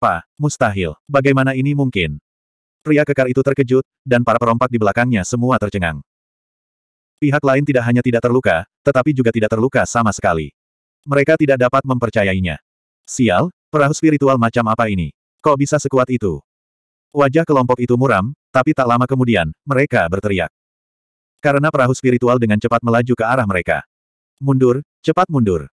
Apa? Mustahil. Bagaimana ini mungkin? Pria kekar itu terkejut, dan para perompak di belakangnya semua tercengang. Pihak lain tidak hanya tidak terluka, tetapi juga tidak terluka sama sekali. Mereka tidak dapat mempercayainya. Sial, perahu spiritual macam apa ini? Kok bisa sekuat itu? Wajah kelompok itu muram, tapi tak lama kemudian, mereka berteriak. Karena perahu spiritual dengan cepat melaju ke arah mereka. Mundur, cepat mundur.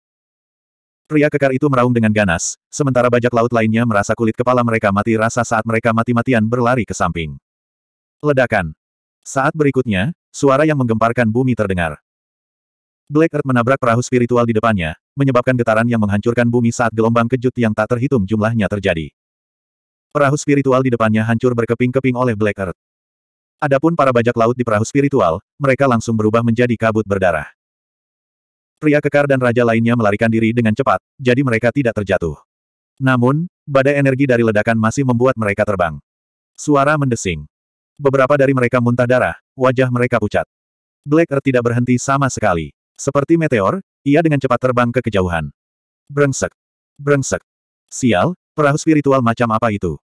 Pria kekar itu meraung dengan ganas, sementara bajak laut lainnya merasa kulit kepala mereka mati rasa saat mereka mati-matian berlari ke samping. Ledakan. Saat berikutnya, suara yang menggemparkan bumi terdengar. Black Earth menabrak perahu spiritual di depannya, menyebabkan getaran yang menghancurkan bumi saat gelombang kejut yang tak terhitung jumlahnya terjadi. Perahu spiritual di depannya hancur berkeping-keping oleh Black Earth. Adapun para bajak laut di perahu spiritual, mereka langsung berubah menjadi kabut berdarah pria kekar dan raja lainnya melarikan diri dengan cepat, jadi mereka tidak terjatuh. Namun, badai energi dari ledakan masih membuat mereka terbang. Suara mendesing. Beberapa dari mereka muntah darah, wajah mereka pucat. Black Earth tidak berhenti sama sekali. Seperti meteor, ia dengan cepat terbang ke kejauhan. Brengsek. Brengsek. Sial, perahu spiritual macam apa itu?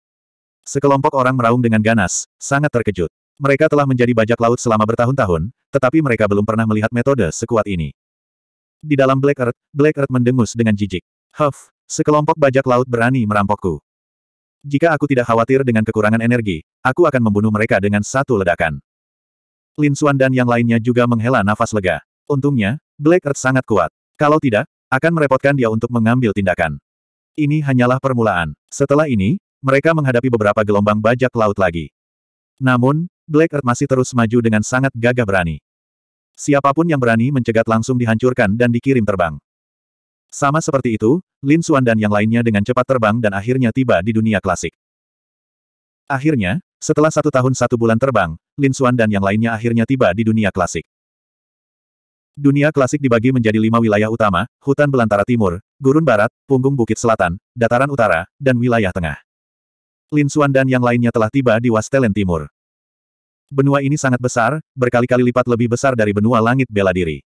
Sekelompok orang meraung dengan ganas, sangat terkejut. Mereka telah menjadi bajak laut selama bertahun-tahun, tetapi mereka belum pernah melihat metode sekuat ini. Di dalam Black Earth, Black Earth mendengus dengan jijik. Huff, sekelompok bajak laut berani merampokku. Jika aku tidak khawatir dengan kekurangan energi, aku akan membunuh mereka dengan satu ledakan. Lin Xuan dan yang lainnya juga menghela nafas lega. Untungnya, Black Earth sangat kuat. Kalau tidak, akan merepotkan dia untuk mengambil tindakan. Ini hanyalah permulaan. Setelah ini, mereka menghadapi beberapa gelombang bajak laut lagi. Namun, Black Earth masih terus maju dengan sangat gagah berani. Siapapun yang berani mencegat langsung dihancurkan dan dikirim terbang. Sama seperti itu, Lin Xuan dan yang lainnya dengan cepat terbang dan akhirnya tiba di dunia klasik. Akhirnya, setelah satu tahun satu bulan terbang, Lin Xuan dan yang lainnya akhirnya tiba di dunia klasik. Dunia klasik dibagi menjadi lima wilayah utama, hutan belantara timur, gurun barat, punggung bukit selatan, dataran utara, dan wilayah tengah. Lin Xuan dan yang lainnya telah tiba di Wastelen Timur. Benua ini sangat besar, berkali-kali lipat lebih besar dari benua langit bela diri.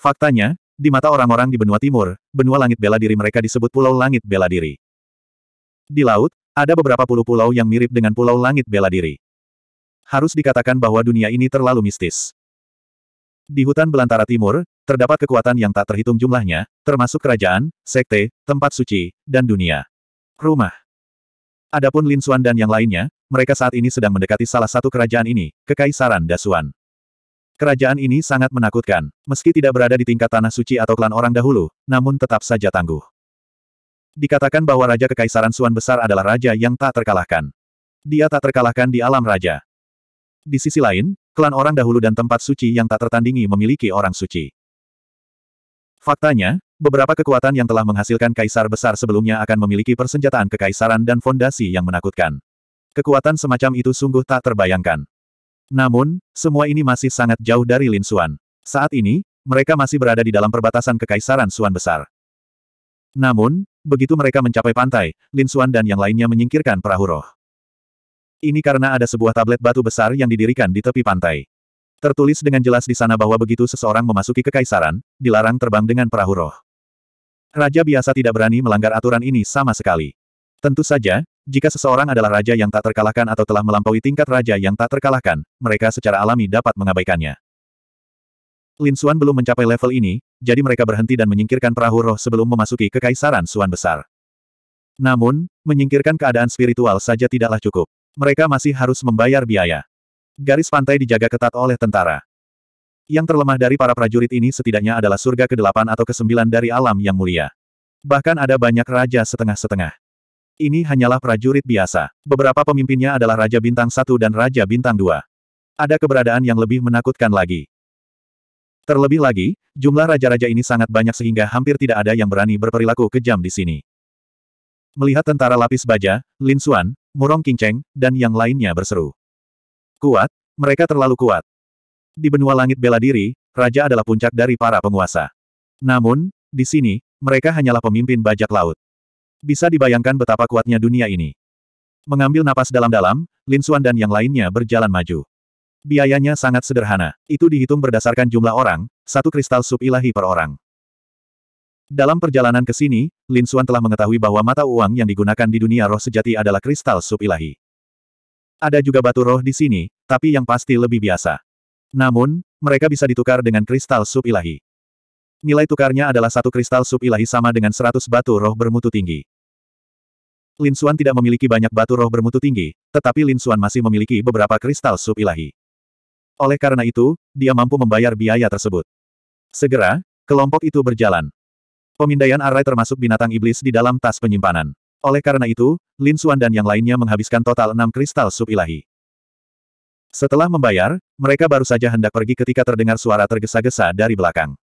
Faktanya, di mata orang-orang di benua timur, benua langit bela diri mereka disebut pulau langit bela diri. Di laut, ada beberapa puluh pulau yang mirip dengan pulau langit bela diri. Harus dikatakan bahwa dunia ini terlalu mistis. Di hutan belantara timur, terdapat kekuatan yang tak terhitung jumlahnya, termasuk kerajaan, sekte, tempat suci, dan dunia. Rumah. Adapun Lin Xuan dan yang lainnya, mereka saat ini sedang mendekati salah satu kerajaan ini, Kekaisaran Dasuan. Kerajaan ini sangat menakutkan, meski tidak berada di tingkat tanah suci atau klan orang dahulu, namun tetap saja tangguh. Dikatakan bahwa Raja Kekaisaran Suan Besar adalah raja yang tak terkalahkan. Dia tak terkalahkan di alam raja. Di sisi lain, klan orang dahulu dan tempat suci yang tak tertandingi memiliki orang suci. Faktanya, Beberapa kekuatan yang telah menghasilkan kaisar besar sebelumnya akan memiliki persenjataan kekaisaran dan fondasi yang menakutkan. Kekuatan semacam itu sungguh tak terbayangkan. Namun, semua ini masih sangat jauh dari Lin Xuan. Saat ini, mereka masih berada di dalam perbatasan Kekaisaran Xuan Besar. Namun, begitu mereka mencapai pantai, Lin Xuan dan yang lainnya menyingkirkan perahu roh. Ini karena ada sebuah tablet batu besar yang didirikan di tepi pantai. Tertulis dengan jelas di sana bahwa begitu seseorang memasuki kekaisaran, dilarang terbang dengan perahu roh. Raja biasa tidak berani melanggar aturan ini sama sekali. Tentu saja, jika seseorang adalah raja yang tak terkalahkan atau telah melampaui tingkat raja yang tak terkalahkan, mereka secara alami dapat mengabaikannya. Lin Xuan belum mencapai level ini, jadi mereka berhenti dan menyingkirkan perahu roh sebelum memasuki kekaisaran Xuan Besar. Namun, menyingkirkan keadaan spiritual saja tidaklah cukup. Mereka masih harus membayar biaya. Garis pantai dijaga ketat oleh tentara. Yang terlemah dari para prajurit ini setidaknya adalah surga ke-8 atau ke-9 dari alam yang mulia. Bahkan ada banyak raja setengah-setengah. Ini hanyalah prajurit biasa. Beberapa pemimpinnya adalah Raja Bintang Satu dan Raja Bintang Dua. Ada keberadaan yang lebih menakutkan lagi. Terlebih lagi, jumlah raja-raja ini sangat banyak sehingga hampir tidak ada yang berani berperilaku kejam di sini. Melihat tentara lapis baja, Lin Xuan, Murong Qingcheng, dan yang lainnya berseru. Kuat, mereka terlalu kuat. Di benua langit bela diri, raja adalah puncak dari para penguasa. Namun, di sini, mereka hanyalah pemimpin bajak laut. Bisa dibayangkan betapa kuatnya dunia ini. Mengambil napas dalam-dalam, Lin Xuan dan yang lainnya berjalan maju. Biayanya sangat sederhana. Itu dihitung berdasarkan jumlah orang, satu kristal sub ilahi per orang. Dalam perjalanan ke sini, Lin Xuan telah mengetahui bahwa mata uang yang digunakan di dunia roh sejati adalah kristal sub ilahi. Ada juga batu roh di sini, tapi yang pasti lebih biasa. Namun, mereka bisa ditukar dengan kristal sub ilahi. Nilai tukarnya adalah satu kristal sub ilahi sama dengan seratus batu roh bermutu tinggi. Lin Xuan tidak memiliki banyak batu roh bermutu tinggi, tetapi Lin Xuan masih memiliki beberapa kristal sub ilahi. Oleh karena itu, dia mampu membayar biaya tersebut. Segera, kelompok itu berjalan. Pemindaian arai termasuk binatang iblis di dalam tas penyimpanan. Oleh karena itu, Lin Xuan dan yang lainnya menghabiskan total enam kristal sub ilahi. Setelah membayar, mereka baru saja hendak pergi ketika terdengar suara tergesa-gesa dari belakang.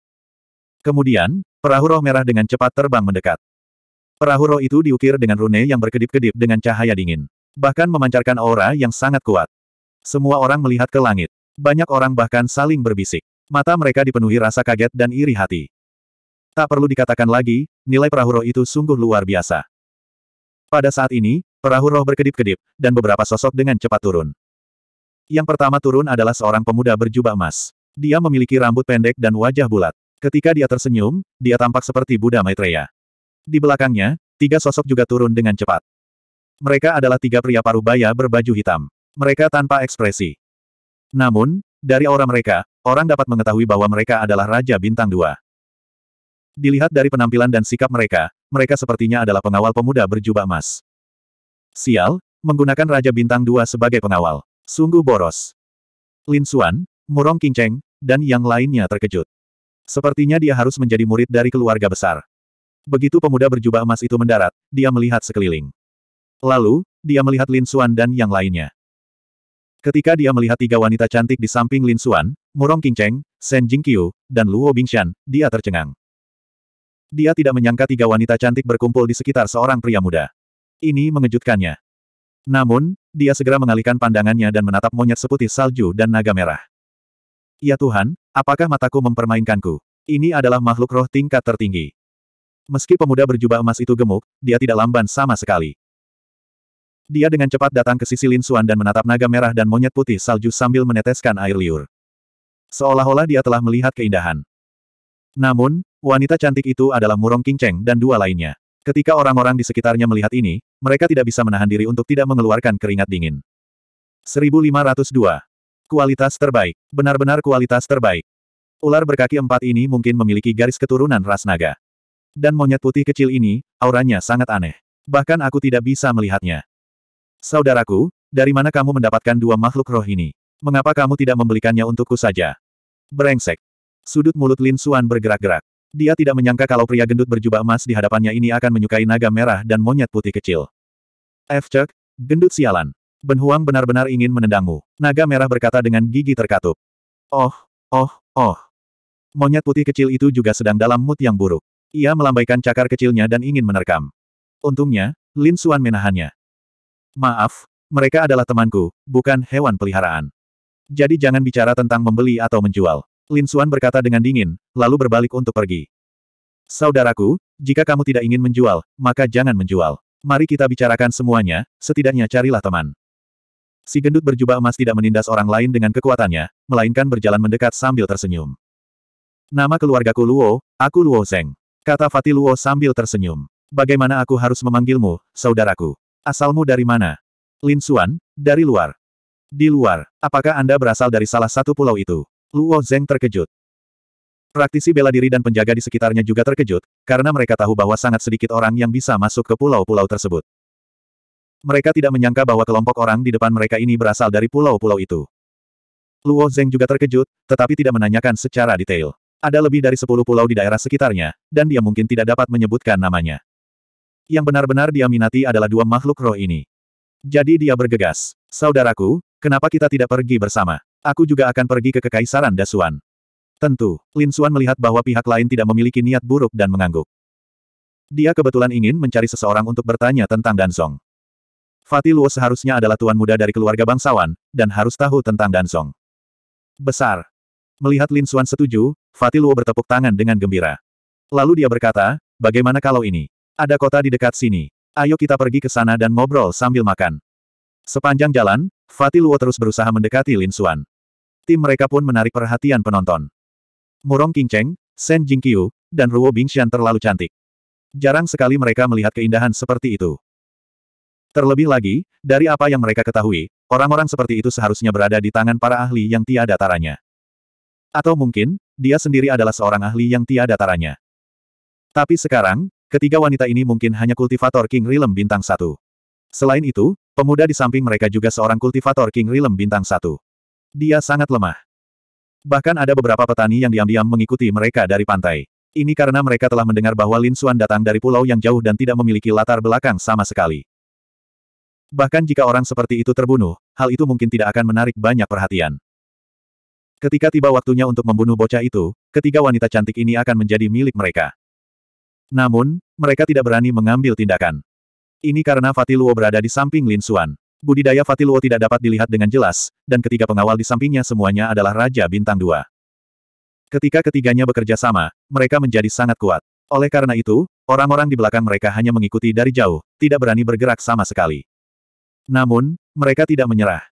Kemudian, perahu roh merah dengan cepat terbang mendekat. Perahu roh itu diukir dengan rune yang berkedip-kedip dengan cahaya dingin. Bahkan memancarkan aura yang sangat kuat. Semua orang melihat ke langit. Banyak orang bahkan saling berbisik. Mata mereka dipenuhi rasa kaget dan iri hati. Tak perlu dikatakan lagi, nilai perahu roh itu sungguh luar biasa. Pada saat ini, perahu roh berkedip-kedip, dan beberapa sosok dengan cepat turun. Yang pertama turun adalah seorang pemuda berjubah emas. Dia memiliki rambut pendek dan wajah bulat. Ketika dia tersenyum, dia tampak seperti Buddha Maitreya. Di belakangnya, tiga sosok juga turun dengan cepat. Mereka adalah tiga pria parubaya berbaju hitam. Mereka tanpa ekspresi. Namun, dari aura mereka, orang dapat mengetahui bahwa mereka adalah Raja Bintang Dua. Dilihat dari penampilan dan sikap mereka, mereka sepertinya adalah pengawal pemuda berjubah emas. Sial, menggunakan Raja Bintang Dua sebagai pengawal. Sungguh boros. Lin Xuan, Murong Qingcheng, dan yang lainnya terkejut. Sepertinya dia harus menjadi murid dari keluarga besar. Begitu pemuda berjubah emas itu mendarat, dia melihat sekeliling. Lalu, dia melihat Lin Xuan dan yang lainnya. Ketika dia melihat tiga wanita cantik di samping Lin Xuan, Murong King Cheng, Shen Jingqiu, dan Luo Bingshan, dia tercengang. Dia tidak menyangka tiga wanita cantik berkumpul di sekitar seorang pria muda. Ini mengejutkannya. Namun, dia segera mengalihkan pandangannya dan menatap monyet seputih salju dan naga merah. Ya Tuhan, apakah mataku mempermainkanku? Ini adalah makhluk roh tingkat tertinggi. Meski pemuda berjubah emas itu gemuk, dia tidak lamban sama sekali. Dia dengan cepat datang ke sisi Lin Suan dan menatap naga merah dan monyet putih salju sambil meneteskan air liur. Seolah-olah dia telah melihat keindahan. Namun, wanita cantik itu adalah Murong King Cheng dan dua lainnya. Ketika orang-orang di sekitarnya melihat ini, mereka tidak bisa menahan diri untuk tidak mengeluarkan keringat dingin. 1502 Kualitas terbaik. Benar-benar kualitas terbaik. Ular berkaki empat ini mungkin memiliki garis keturunan ras naga. Dan monyet putih kecil ini, auranya sangat aneh. Bahkan aku tidak bisa melihatnya. Saudaraku, dari mana kamu mendapatkan dua makhluk roh ini? Mengapa kamu tidak membelikannya untukku saja? Berengsek. Sudut mulut Lin Suan bergerak-gerak. Dia tidak menyangka kalau pria gendut berjubah emas di hadapannya ini akan menyukai naga merah dan monyet putih kecil. F. Cek, gendut sialan. Ben Huang benar-benar ingin menendangmu. Naga merah berkata dengan gigi terkatup. Oh, oh, oh. Monyet putih kecil itu juga sedang dalam mood yang buruk. Ia melambaikan cakar kecilnya dan ingin menerkam. Untungnya, Lin Suan menahannya. Maaf, mereka adalah temanku, bukan hewan peliharaan. Jadi jangan bicara tentang membeli atau menjual. Lin Suan berkata dengan dingin, lalu berbalik untuk pergi. Saudaraku, jika kamu tidak ingin menjual, maka jangan menjual. Mari kita bicarakan semuanya, setidaknya carilah teman. Si gendut berjubah emas tidak menindas orang lain dengan kekuatannya, melainkan berjalan mendekat sambil tersenyum. Nama keluargaku Luo, aku Luo Zeng. Kata Fati Luo sambil tersenyum. Bagaimana aku harus memanggilmu, saudaraku? Asalmu dari mana? Lin Xuan, dari luar. Di luar, apakah Anda berasal dari salah satu pulau itu? Luo Zeng terkejut. Praktisi bela diri dan penjaga di sekitarnya juga terkejut, karena mereka tahu bahwa sangat sedikit orang yang bisa masuk ke pulau-pulau tersebut. Mereka tidak menyangka bahwa kelompok orang di depan mereka ini berasal dari pulau-pulau itu. Luo Zeng juga terkejut, tetapi tidak menanyakan secara detail. Ada lebih dari sepuluh pulau di daerah sekitarnya, dan dia mungkin tidak dapat menyebutkan namanya. Yang benar-benar dia minati adalah dua makhluk roh ini. Jadi dia bergegas. Saudaraku, kenapa kita tidak pergi bersama? Aku juga akan pergi ke Kekaisaran Dasuan. Tentu, Lin Suan melihat bahwa pihak lain tidak memiliki niat buruk dan mengangguk. Dia kebetulan ingin mencari seseorang untuk bertanya tentang Song. Fatih Luo seharusnya adalah tuan muda dari keluarga bangsawan, dan harus tahu tentang Danzong. Besar. Melihat Lin Xuan setuju, Fatih Luo bertepuk tangan dengan gembira. Lalu dia berkata, bagaimana kalau ini? Ada kota di dekat sini. Ayo kita pergi ke sana dan ngobrol sambil makan. Sepanjang jalan, Fatih Luo terus berusaha mendekati Lin Xuan. Tim mereka pun menarik perhatian penonton. Murong King Cheng, Shen Jingqiu, dan Ruo Bingxian terlalu cantik. Jarang sekali mereka melihat keindahan seperti itu. Terlebih lagi, dari apa yang mereka ketahui, orang-orang seperti itu seharusnya berada di tangan para ahli yang tiada taranya. Atau mungkin, dia sendiri adalah seorang ahli yang tiada taranya. Tapi sekarang, ketiga wanita ini mungkin hanya kultivator King Rilem bintang satu. Selain itu, pemuda di samping mereka juga seorang kultivator King Rilem bintang satu. Dia sangat lemah. Bahkan ada beberapa petani yang diam-diam mengikuti mereka dari pantai. Ini karena mereka telah mendengar bahwa Lin Xuan datang dari pulau yang jauh dan tidak memiliki latar belakang sama sekali. Bahkan jika orang seperti itu terbunuh, hal itu mungkin tidak akan menarik banyak perhatian. Ketika tiba waktunya untuk membunuh bocah itu, ketiga wanita cantik ini akan menjadi milik mereka. Namun, mereka tidak berani mengambil tindakan. Ini karena Fatiluo berada di samping Lin Suan. Budidaya Fatiluo tidak dapat dilihat dengan jelas, dan ketiga pengawal di sampingnya semuanya adalah Raja Bintang Dua. Ketika ketiganya bekerja sama, mereka menjadi sangat kuat. Oleh karena itu, orang-orang di belakang mereka hanya mengikuti dari jauh, tidak berani bergerak sama sekali. Namun, mereka tidak menyerah.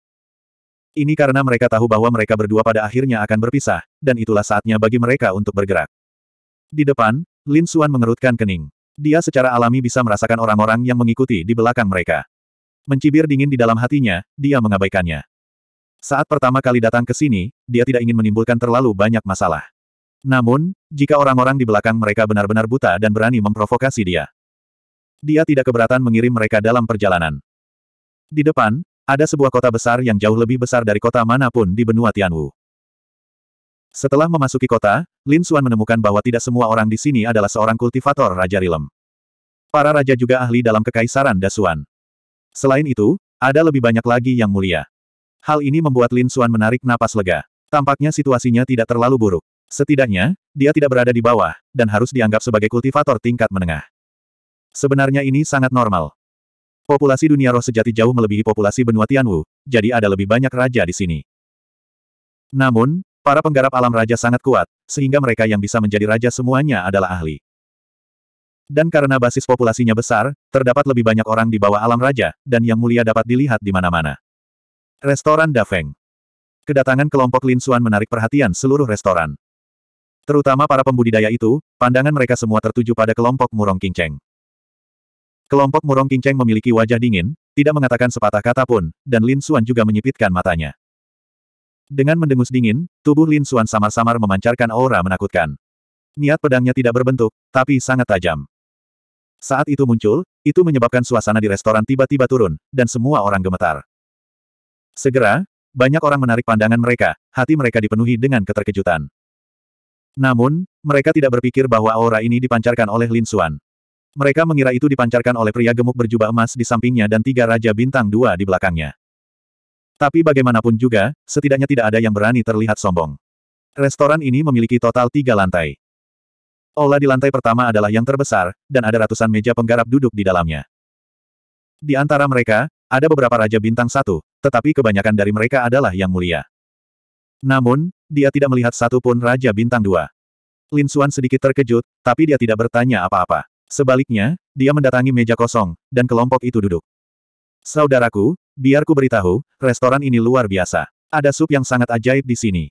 Ini karena mereka tahu bahwa mereka berdua pada akhirnya akan berpisah, dan itulah saatnya bagi mereka untuk bergerak. Di depan, Lin Suan mengerutkan kening. Dia secara alami bisa merasakan orang-orang yang mengikuti di belakang mereka. Mencibir dingin di dalam hatinya, dia mengabaikannya. Saat pertama kali datang ke sini, dia tidak ingin menimbulkan terlalu banyak masalah. Namun, jika orang-orang di belakang mereka benar-benar buta dan berani memprovokasi dia, dia tidak keberatan mengirim mereka dalam perjalanan. Di depan, ada sebuah kota besar yang jauh lebih besar dari kota manapun di benua Tianwu. Setelah memasuki kota, Lin Xuan menemukan bahwa tidak semua orang di sini adalah seorang kultivator Raja Rilem. Para raja juga ahli dalam kekaisaran Dasuan. Selain itu, ada lebih banyak lagi yang mulia. Hal ini membuat Lin Xuan menarik napas lega. Tampaknya situasinya tidak terlalu buruk. Setidaknya, dia tidak berada di bawah, dan harus dianggap sebagai kultivator tingkat menengah. Sebenarnya ini sangat normal. Populasi dunia roh sejati jauh melebihi populasi benua Tianwu, jadi ada lebih banyak raja di sini. Namun, para penggarap alam raja sangat kuat, sehingga mereka yang bisa menjadi raja semuanya adalah ahli. Dan karena basis populasinya besar, terdapat lebih banyak orang di bawah alam raja, dan yang mulia dapat dilihat di mana-mana. Restoran Dafeng Kedatangan kelompok Lin Xuan menarik perhatian seluruh restoran. Terutama para pembudidaya itu, pandangan mereka semua tertuju pada kelompok Murong Kinceng. Kelompok murong kinceng memiliki wajah dingin, tidak mengatakan sepatah kata pun, dan Lin Xuan juga menyipitkan matanya. Dengan mendengus dingin, tubuh Lin Xuan samar-samar memancarkan aura menakutkan. Niat pedangnya tidak berbentuk, tapi sangat tajam. Saat itu muncul, itu menyebabkan suasana di restoran tiba-tiba turun, dan semua orang gemetar. Segera, banyak orang menarik pandangan mereka, hati mereka dipenuhi dengan keterkejutan. Namun, mereka tidak berpikir bahwa aura ini dipancarkan oleh Lin Xuan. Mereka mengira itu dipancarkan oleh pria gemuk berjubah emas di sampingnya dan tiga raja bintang dua di belakangnya. Tapi bagaimanapun juga, setidaknya tidak ada yang berani terlihat sombong. Restoran ini memiliki total tiga lantai. Aula di lantai pertama adalah yang terbesar, dan ada ratusan meja penggarap duduk di dalamnya. Di antara mereka, ada beberapa raja bintang satu, tetapi kebanyakan dari mereka adalah yang mulia. Namun, dia tidak melihat satu pun raja bintang dua. Lin Xuan sedikit terkejut, tapi dia tidak bertanya apa-apa. Sebaliknya, dia mendatangi meja kosong, dan kelompok itu duduk. Saudaraku, biarku beritahu, restoran ini luar biasa. Ada sup yang sangat ajaib di sini.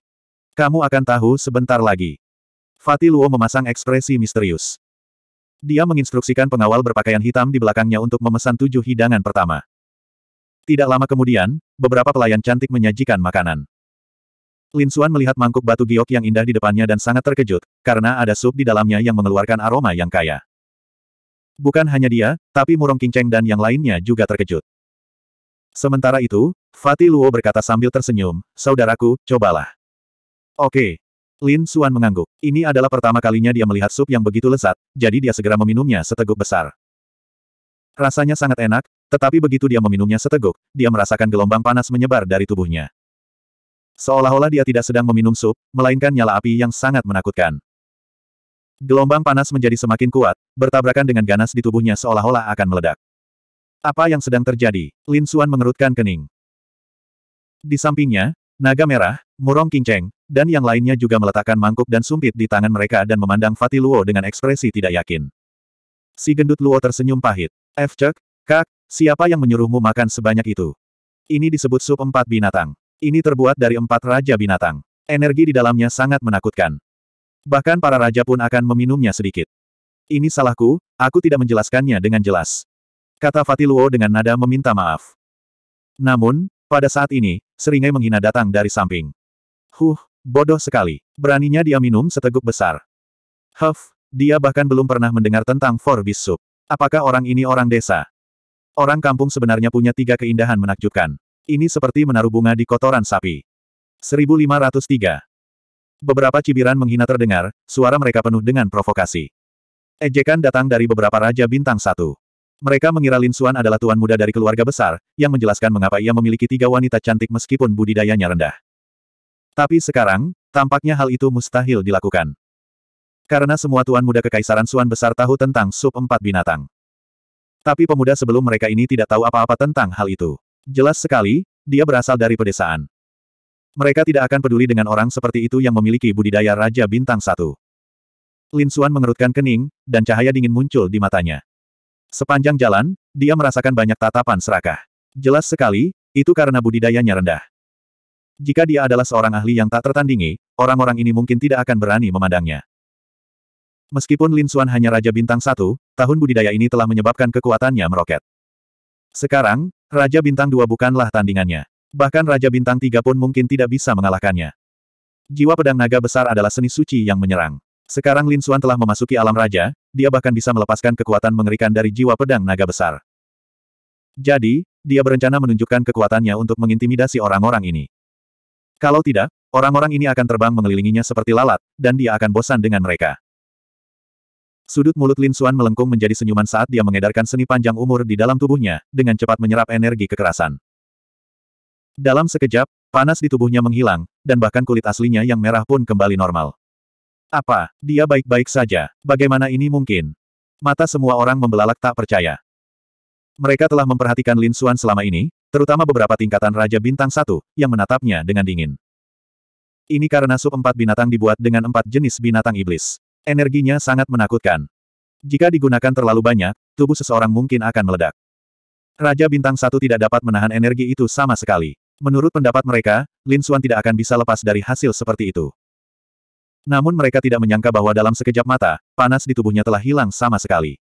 Kamu akan tahu sebentar lagi. Fatih Luo memasang ekspresi misterius. Dia menginstruksikan pengawal berpakaian hitam di belakangnya untuk memesan tujuh hidangan pertama. Tidak lama kemudian, beberapa pelayan cantik menyajikan makanan. Lin Xuan melihat mangkuk batu giok yang indah di depannya dan sangat terkejut, karena ada sup di dalamnya yang mengeluarkan aroma yang kaya. Bukan hanya dia, tapi Murong Kinceng dan yang lainnya juga terkejut. Sementara itu, Fatih Luo berkata sambil tersenyum, Saudaraku, cobalah. Oke. Lin Suan mengangguk. Ini adalah pertama kalinya dia melihat sup yang begitu lezat, jadi dia segera meminumnya seteguk besar. Rasanya sangat enak, tetapi begitu dia meminumnya seteguk, dia merasakan gelombang panas menyebar dari tubuhnya. Seolah-olah dia tidak sedang meminum sup, melainkan nyala api yang sangat menakutkan. Gelombang panas menjadi semakin kuat, bertabrakan dengan ganas di tubuhnya seolah-olah akan meledak. Apa yang sedang terjadi? Lin Xuan mengerutkan kening. Di sampingnya, naga merah, murong kinceng, dan yang lainnya juga meletakkan mangkuk dan sumpit di tangan mereka dan memandang Fatih Luo dengan ekspresi tidak yakin. Si gendut Luo tersenyum pahit. F. Cek, Kak, siapa yang menyuruhmu makan sebanyak itu? Ini disebut sup empat binatang. Ini terbuat dari empat raja binatang. Energi di dalamnya sangat menakutkan. Bahkan para raja pun akan meminumnya sedikit. Ini salahku, aku tidak menjelaskannya dengan jelas. Kata Fatiluo dengan nada meminta maaf. Namun, pada saat ini, seringai menghina datang dari samping. Huh, bodoh sekali. Beraninya dia minum seteguk besar. Huff, dia bahkan belum pernah mendengar tentang Forbis Soup. Apakah orang ini orang desa? Orang kampung sebenarnya punya tiga keindahan menakjubkan. Ini seperti menaruh bunga di kotoran sapi. 1503. Beberapa cibiran menghina terdengar, suara mereka penuh dengan provokasi. Ejekan datang dari beberapa raja bintang satu. Mereka mengira Lin Xuan adalah tuan muda dari keluarga besar, yang menjelaskan mengapa ia memiliki tiga wanita cantik meskipun budidayanya rendah. Tapi sekarang, tampaknya hal itu mustahil dilakukan. Karena semua tuan muda kekaisaran Xuan besar tahu tentang sub empat binatang. Tapi pemuda sebelum mereka ini tidak tahu apa-apa tentang hal itu. Jelas sekali, dia berasal dari pedesaan. Mereka tidak akan peduli dengan orang seperti itu yang memiliki budidaya Raja Bintang Satu. Lin Xuan mengerutkan kening, dan cahaya dingin muncul di matanya. Sepanjang jalan, dia merasakan banyak tatapan serakah. Jelas sekali, itu karena budidayanya rendah. Jika dia adalah seorang ahli yang tak tertandingi, orang-orang ini mungkin tidak akan berani memandangnya. Meskipun Lin Xuan hanya Raja Bintang Satu, tahun budidaya ini telah menyebabkan kekuatannya meroket. Sekarang, Raja Bintang Dua bukanlah tandingannya. Bahkan Raja Bintang Tiga pun mungkin tidak bisa mengalahkannya. Jiwa pedang naga besar adalah seni suci yang menyerang. Sekarang Lin Xuan telah memasuki alam raja, dia bahkan bisa melepaskan kekuatan mengerikan dari jiwa pedang naga besar. Jadi, dia berencana menunjukkan kekuatannya untuk mengintimidasi orang-orang ini. Kalau tidak, orang-orang ini akan terbang mengelilinginya seperti lalat, dan dia akan bosan dengan mereka. Sudut mulut Lin Xuan melengkung menjadi senyuman saat dia mengedarkan seni panjang umur di dalam tubuhnya, dengan cepat menyerap energi kekerasan. Dalam sekejap, panas di tubuhnya menghilang, dan bahkan kulit aslinya yang merah pun kembali normal. Apa, dia baik-baik saja, bagaimana ini mungkin? Mata semua orang membelalak tak percaya. Mereka telah memperhatikan Lin Xuan selama ini, terutama beberapa tingkatan Raja Bintang Satu, yang menatapnya dengan dingin. Ini karena sup empat binatang dibuat dengan empat jenis binatang iblis. Energinya sangat menakutkan. Jika digunakan terlalu banyak, tubuh seseorang mungkin akan meledak. Raja Bintang Satu tidak dapat menahan energi itu sama sekali. Menurut pendapat mereka, Lin Xuan tidak akan bisa lepas dari hasil seperti itu. Namun mereka tidak menyangka bahwa dalam sekejap mata, panas di tubuhnya telah hilang sama sekali.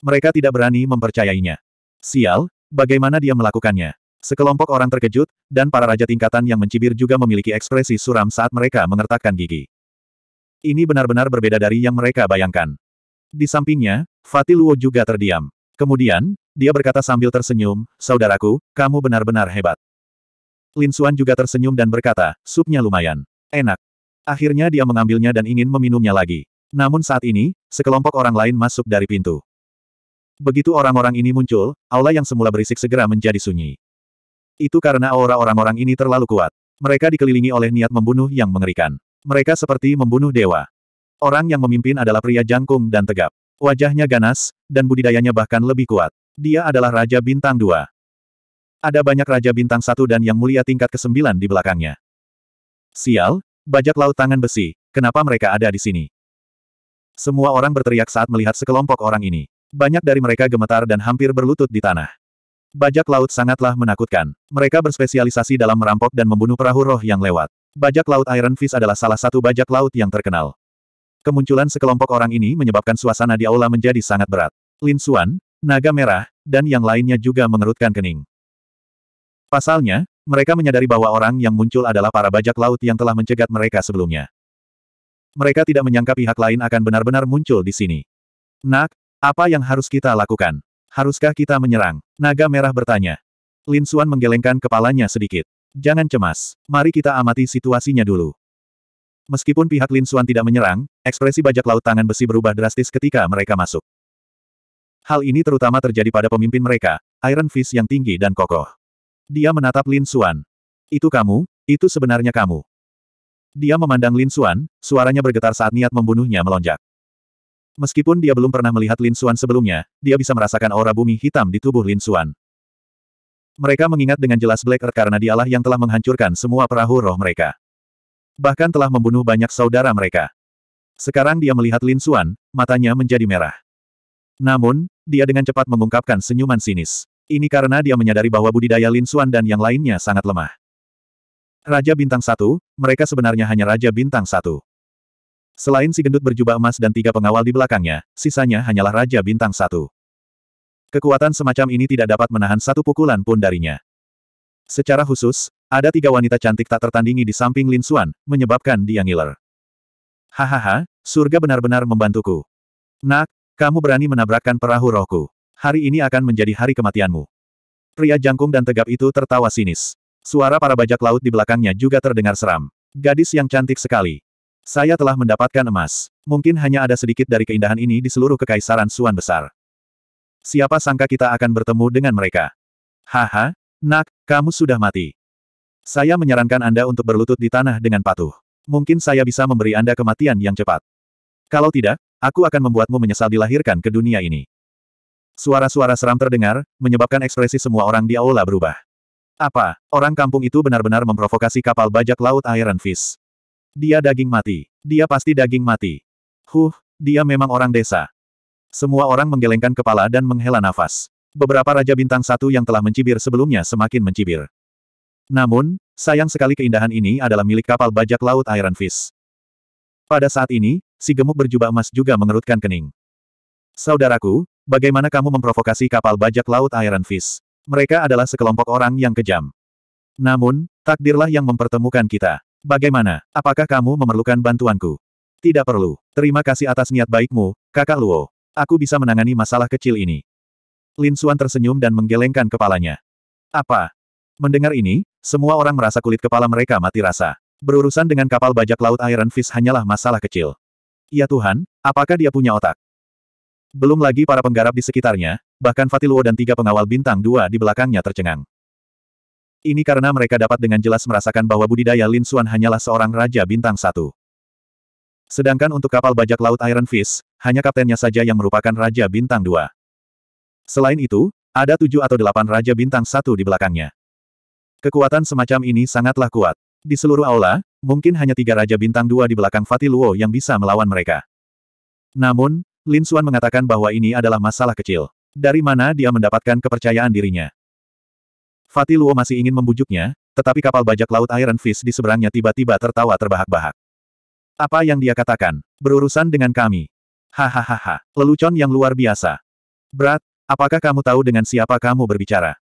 Mereka tidak berani mempercayainya. Sial, bagaimana dia melakukannya? Sekelompok orang terkejut, dan para raja tingkatan yang mencibir juga memiliki ekspresi suram saat mereka mengertakkan gigi. Ini benar-benar berbeda dari yang mereka bayangkan. Di sampingnya, Fatih Luo juga terdiam. Kemudian, dia berkata sambil tersenyum, Saudaraku, kamu benar-benar hebat. Lin Xuan juga tersenyum dan berkata, supnya lumayan. Enak. Akhirnya dia mengambilnya dan ingin meminumnya lagi. Namun saat ini, sekelompok orang lain masuk dari pintu. Begitu orang-orang ini muncul, aula yang semula berisik segera menjadi sunyi. Itu karena aura orang-orang ini terlalu kuat. Mereka dikelilingi oleh niat membunuh yang mengerikan. Mereka seperti membunuh dewa. Orang yang memimpin adalah pria jangkung dan tegap. Wajahnya ganas, dan budidayanya bahkan lebih kuat. Dia adalah Raja Bintang Dua. Ada banyak Raja Bintang Satu dan Yang Mulia tingkat ke-9 di belakangnya. Sial, bajak laut tangan besi, kenapa mereka ada di sini? Semua orang berteriak saat melihat sekelompok orang ini. Banyak dari mereka gemetar dan hampir berlutut di tanah. Bajak laut sangatlah menakutkan. Mereka berspesialisasi dalam merampok dan membunuh perahu roh yang lewat. Bajak laut Iron Fist adalah salah satu bajak laut yang terkenal. Kemunculan sekelompok orang ini menyebabkan suasana di aula menjadi sangat berat. Lin Xuan, Naga Merah, dan yang lainnya juga mengerutkan kening. Pasalnya, mereka menyadari bahwa orang yang muncul adalah para bajak laut yang telah mencegat mereka sebelumnya. Mereka tidak menyangka pihak lain akan benar-benar muncul di sini. Nak, apa yang harus kita lakukan? Haruskah kita menyerang? Naga Merah bertanya. Lin Xuan menggelengkan kepalanya sedikit. Jangan cemas, mari kita amati situasinya dulu. Meskipun pihak Lin Xuan tidak menyerang, ekspresi bajak laut tangan besi berubah drastis ketika mereka masuk. Hal ini terutama terjadi pada pemimpin mereka, Iron Fist yang tinggi dan kokoh. Dia menatap Lin Xuan. Itu kamu, itu sebenarnya kamu. Dia memandang Lin Xuan, suaranya bergetar saat niat membunuhnya melonjak. Meskipun dia belum pernah melihat Lin Xuan sebelumnya, dia bisa merasakan aura bumi hitam di tubuh Lin Xuan. Mereka mengingat dengan jelas Black Earth karena dialah yang telah menghancurkan semua perahu roh mereka. Bahkan telah membunuh banyak saudara mereka. Sekarang dia melihat Lin Xuan, matanya menjadi merah. Namun, dia dengan cepat mengungkapkan senyuman sinis. Ini karena dia menyadari bahwa budidaya Lin Xuan dan yang lainnya sangat lemah. Raja Bintang Satu, mereka sebenarnya hanya Raja Bintang Satu. Selain si gendut berjubah emas dan tiga pengawal di belakangnya, sisanya hanyalah Raja Bintang Satu. Kekuatan semacam ini tidak dapat menahan satu pukulan pun darinya. Secara khusus, ada tiga wanita cantik tak tertandingi di samping Lin Xuan, menyebabkan dia ngiler. Hahaha, surga benar-benar membantuku. Nak, kamu berani menabrakkan perahu rohku. Hari ini akan menjadi hari kematianmu. Pria jangkung dan tegap itu tertawa sinis. Suara para bajak laut di belakangnya juga terdengar seram. Gadis yang cantik sekali. Saya telah mendapatkan emas. Mungkin hanya ada sedikit dari keindahan ini di seluruh kekaisaran Suan Besar. Siapa sangka kita akan bertemu dengan mereka? Haha, nak, kamu sudah mati. Saya menyarankan Anda untuk berlutut di tanah dengan patuh. Mungkin saya bisa memberi Anda kematian yang cepat. Kalau tidak, aku akan membuatmu menyesal dilahirkan ke dunia ini. Suara-suara seram terdengar, menyebabkan ekspresi semua orang di aula berubah. Apa, orang kampung itu benar-benar memprovokasi kapal bajak laut Iron Fist. Dia daging mati. Dia pasti daging mati. Huh, dia memang orang desa. Semua orang menggelengkan kepala dan menghela nafas. Beberapa Raja Bintang Satu yang telah mencibir sebelumnya semakin mencibir. Namun, sayang sekali keindahan ini adalah milik kapal bajak laut Iron Fist. Pada saat ini, si gemuk berjubah emas juga mengerutkan kening. Saudaraku, Bagaimana kamu memprovokasi kapal bajak laut Iron Fist? Mereka adalah sekelompok orang yang kejam. Namun, takdirlah yang mempertemukan kita. Bagaimana? Apakah kamu memerlukan bantuanku? Tidak perlu. Terima kasih atas niat baikmu, kakak Luo. Aku bisa menangani masalah kecil ini. Lin Xuan tersenyum dan menggelengkan kepalanya. Apa? Mendengar ini, semua orang merasa kulit kepala mereka mati rasa. Berurusan dengan kapal bajak laut Iron Fist hanyalah masalah kecil. Ya Tuhan, apakah dia punya otak? Belum lagi para penggarap di sekitarnya, bahkan Fatiluo dan tiga pengawal bintang dua di belakangnya tercengang. Ini karena mereka dapat dengan jelas merasakan bahwa budidaya Lin Xuan hanyalah seorang raja bintang satu. Sedangkan untuk kapal bajak laut Iron Fist, hanya kaptennya saja yang merupakan raja bintang dua. Selain itu, ada tujuh atau delapan raja bintang satu di belakangnya. Kekuatan semacam ini sangatlah kuat. Di seluruh aula, mungkin hanya tiga Raja Bintang dua di belakang Fatiluo yang bisa melawan mereka. Namun, Lin Xuan mengatakan bahwa ini adalah masalah kecil. Dari mana dia mendapatkan kepercayaan dirinya? Fatih Luo masih ingin membujuknya, tetapi kapal bajak laut Iron Fist di seberangnya tiba-tiba tertawa terbahak-bahak. Apa yang dia katakan? Berurusan dengan kami. Hahaha, lelucon yang luar biasa. Berat, apakah kamu tahu dengan siapa kamu berbicara?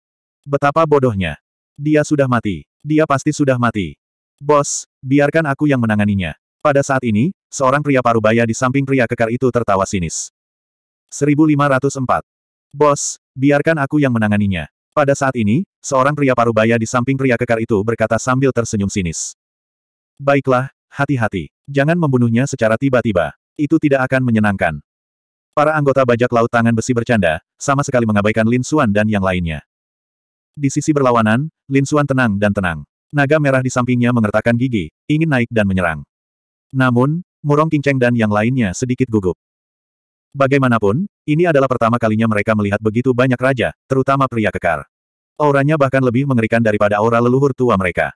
Betapa bodohnya. Dia sudah mati. Dia pasti sudah mati. Bos, biarkan aku yang menanganinya. Pada saat ini, seorang pria parubaya di samping pria kekar itu tertawa sinis. 1504. Bos, biarkan aku yang menanganinya. Pada saat ini, seorang pria parubaya di samping pria kekar itu berkata sambil tersenyum sinis. Baiklah, hati-hati. Jangan membunuhnya secara tiba-tiba. Itu tidak akan menyenangkan. Para anggota bajak laut tangan besi bercanda, sama sekali mengabaikan Lin Xuan dan yang lainnya. Di sisi berlawanan, Lin Xuan tenang dan tenang. Naga merah di sampingnya mengertakkan gigi, ingin naik dan menyerang. Namun, Murong Kingceng dan yang lainnya sedikit gugup. Bagaimanapun, ini adalah pertama kalinya mereka melihat begitu banyak raja, terutama pria kekar. Auranya bahkan lebih mengerikan daripada aura leluhur tua mereka.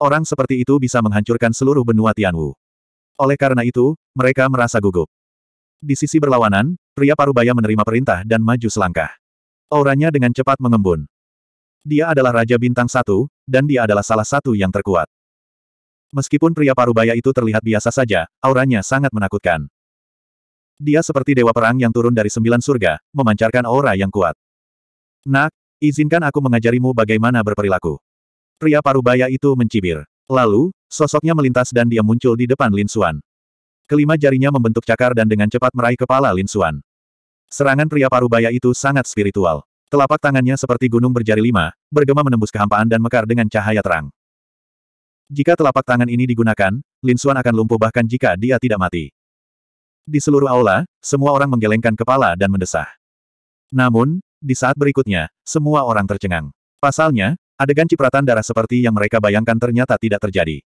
Orang seperti itu bisa menghancurkan seluruh benua Tianwu. Oleh karena itu, mereka merasa gugup. Di sisi berlawanan, pria parubaya menerima perintah dan maju selangkah. Auranya dengan cepat mengembun. Dia adalah Raja Bintang Satu, dan dia adalah salah satu yang terkuat. Meskipun pria parubaya itu terlihat biasa saja, auranya sangat menakutkan. Dia seperti dewa perang yang turun dari sembilan surga, memancarkan aura yang kuat. Nak, izinkan aku mengajarimu bagaimana berperilaku. Pria parubaya itu mencibir. Lalu, sosoknya melintas dan dia muncul di depan Lin Xuan. Kelima jarinya membentuk cakar dan dengan cepat meraih kepala Lin Xuan. Serangan pria parubaya itu sangat spiritual. Telapak tangannya seperti gunung berjari lima, bergema menembus kehampaan dan mekar dengan cahaya terang. Jika telapak tangan ini digunakan, Lin Xuan akan lumpuh bahkan jika dia tidak mati. Di seluruh aula, semua orang menggelengkan kepala dan mendesah. Namun, di saat berikutnya, semua orang tercengang. Pasalnya, adegan cipratan darah seperti yang mereka bayangkan ternyata tidak terjadi.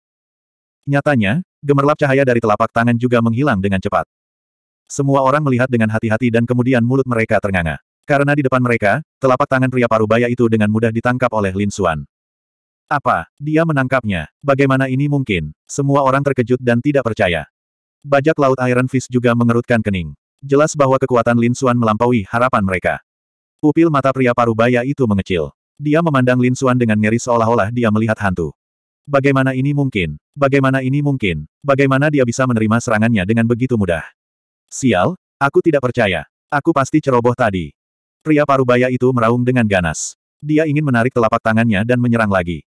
Nyatanya, gemerlap cahaya dari telapak tangan juga menghilang dengan cepat. Semua orang melihat dengan hati-hati dan kemudian mulut mereka ternganga. Karena di depan mereka, telapak tangan pria parubaya itu dengan mudah ditangkap oleh Lin Xuan. Apa, dia menangkapnya? Bagaimana ini mungkin? Semua orang terkejut dan tidak percaya. Bajak laut Iron Fist juga mengerutkan kening. Jelas bahwa kekuatan Lin Xuan melampaui harapan mereka. Pupil mata pria parubaya itu mengecil. Dia memandang Lin Xuan dengan ngeri seolah-olah dia melihat hantu. Bagaimana ini mungkin? Bagaimana ini mungkin? Bagaimana dia bisa menerima serangannya dengan begitu mudah? Sial, aku tidak percaya. Aku pasti ceroboh tadi. Pria parubaya itu meraung dengan ganas. Dia ingin menarik telapak tangannya dan menyerang lagi.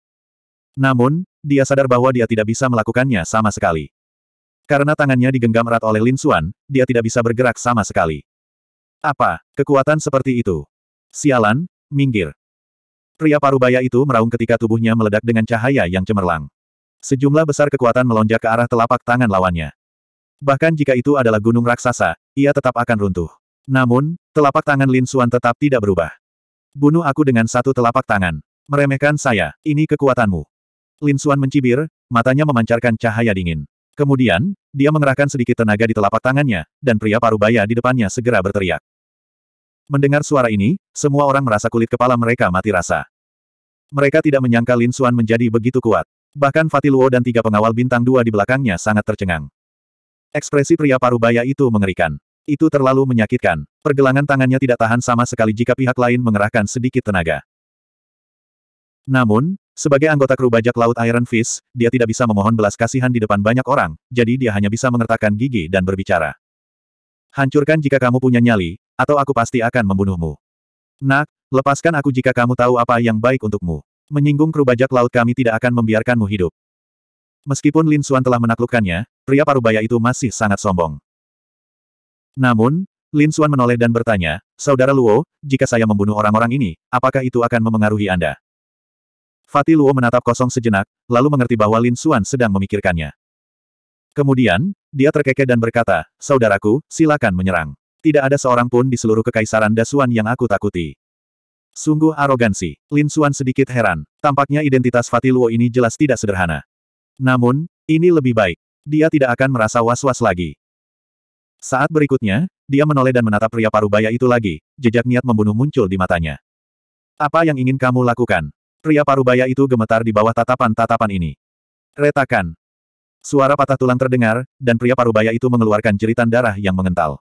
Namun, dia sadar bahwa dia tidak bisa melakukannya sama sekali. Karena tangannya digenggam erat oleh Lin Xuan, dia tidak bisa bergerak sama sekali. Apa, kekuatan seperti itu? Sialan, minggir. Pria parubaya itu meraung ketika tubuhnya meledak dengan cahaya yang cemerlang. Sejumlah besar kekuatan melonjak ke arah telapak tangan lawannya. Bahkan jika itu adalah gunung raksasa, ia tetap akan runtuh. Namun, telapak tangan Lin Xuan tetap tidak berubah. Bunuh aku dengan satu telapak tangan. Meremehkan saya, ini kekuatanmu. Lin Suan mencibir, matanya memancarkan cahaya dingin. Kemudian, dia mengerahkan sedikit tenaga di telapak tangannya, dan pria parubaya di depannya segera berteriak. Mendengar suara ini, semua orang merasa kulit kepala mereka mati rasa. Mereka tidak menyangka Lin Suan menjadi begitu kuat. Bahkan Fatiluo dan tiga pengawal bintang dua di belakangnya sangat tercengang. Ekspresi pria parubaya itu mengerikan. Itu terlalu menyakitkan. Pergelangan tangannya tidak tahan sama sekali jika pihak lain mengerahkan sedikit tenaga. Namun, sebagai anggota kru bajak laut Iron Fist, dia tidak bisa memohon belas kasihan di depan banyak orang, jadi dia hanya bisa mengertakkan gigi dan berbicara. Hancurkan jika kamu punya nyali, atau aku pasti akan membunuhmu. Nak, lepaskan aku jika kamu tahu apa yang baik untukmu. Menyinggung kru bajak laut kami tidak akan membiarkanmu hidup. Meskipun Lin Xuan telah menaklukkannya, pria parubaya itu masih sangat sombong. Namun, Lin Xuan menoleh dan bertanya, Saudara Luo, jika saya membunuh orang-orang ini, apakah itu akan memengaruhi Anda? Fatih Luo menatap kosong sejenak, lalu mengerti bahwa Lin Xuan sedang memikirkannya. Kemudian, dia terkekeh dan berkata, Saudaraku, silakan menyerang. Tidak ada seorang pun di seluruh kekaisaran Dasuan yang aku takuti. Sungguh arogansi. Lin Xuan sedikit heran. Tampaknya identitas Fatih Luo ini jelas tidak sederhana. Namun, ini lebih baik. Dia tidak akan merasa was-was lagi. Saat berikutnya, dia menoleh dan menatap pria parubaya itu lagi, jejak niat membunuh muncul di matanya. Apa yang ingin kamu lakukan? Pria parubaya itu gemetar di bawah tatapan-tatapan ini. Retakan. Suara patah tulang terdengar, dan pria parubaya itu mengeluarkan jeritan darah yang mengental.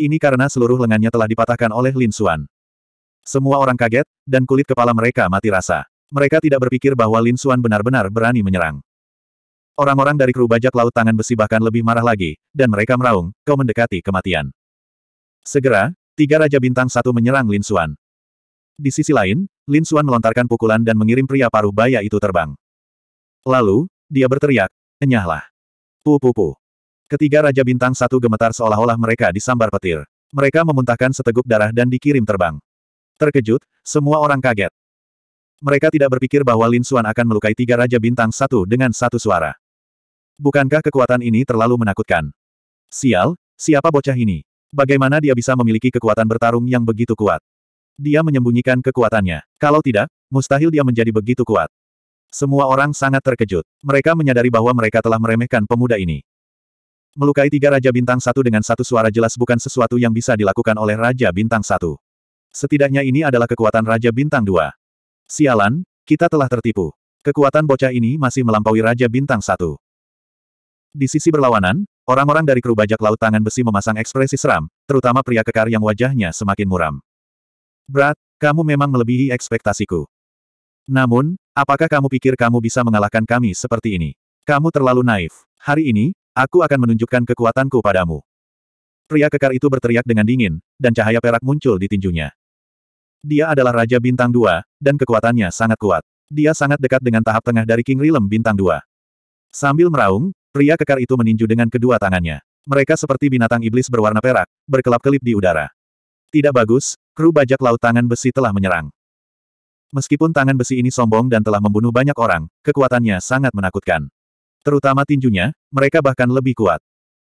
Ini karena seluruh lengannya telah dipatahkan oleh Lin Xuan. Semua orang kaget, dan kulit kepala mereka mati rasa. Mereka tidak berpikir bahwa Lin Xuan benar-benar berani menyerang. Orang-orang dari kru bajak laut tangan besi bahkan lebih marah lagi, dan mereka meraung, kau mendekati kematian. Segera, tiga Raja Bintang satu menyerang Lin Xuan. Di sisi lain, Lin Xuan melontarkan pukulan dan mengirim pria paruh baya itu terbang. Lalu, dia berteriak, enyahlah. pu pu Ketiga Raja Bintang Satu gemetar seolah-olah mereka disambar petir. Mereka memuntahkan seteguk darah dan dikirim terbang. Terkejut, semua orang kaget. Mereka tidak berpikir bahwa Lin Xuan akan melukai tiga Raja Bintang Satu dengan satu suara. Bukankah kekuatan ini terlalu menakutkan? Sial, siapa bocah ini? Bagaimana dia bisa memiliki kekuatan bertarung yang begitu kuat? Dia menyembunyikan kekuatannya. Kalau tidak, mustahil dia menjadi begitu kuat. Semua orang sangat terkejut. Mereka menyadari bahwa mereka telah meremehkan pemuda ini. Melukai tiga Raja Bintang Satu dengan satu suara jelas bukan sesuatu yang bisa dilakukan oleh Raja Bintang Satu. Setidaknya ini adalah kekuatan Raja Bintang Dua. Sialan, kita telah tertipu. Kekuatan bocah ini masih melampaui Raja Bintang Satu. Di sisi berlawanan, orang-orang dari kru bajak laut tangan besi memasang ekspresi seram, terutama pria kekar yang wajahnya semakin muram. Brad, kamu memang melebihi ekspektasiku. Namun, apakah kamu pikir kamu bisa mengalahkan kami seperti ini? Kamu terlalu naif. Hari ini, aku akan menunjukkan kekuatanku padamu. Pria kekar itu berteriak dengan dingin, dan cahaya perak muncul di tinjunya. Dia adalah Raja Bintang dua, dan kekuatannya sangat kuat. Dia sangat dekat dengan tahap tengah dari King Rilem Bintang dua. Sambil meraung, pria kekar itu meninju dengan kedua tangannya. Mereka seperti binatang iblis berwarna perak, berkelap-kelip di udara. Tidak bagus, Kru bajak laut tangan besi telah menyerang. Meskipun tangan besi ini sombong dan telah membunuh banyak orang, kekuatannya sangat menakutkan. Terutama tinjunya, mereka bahkan lebih kuat.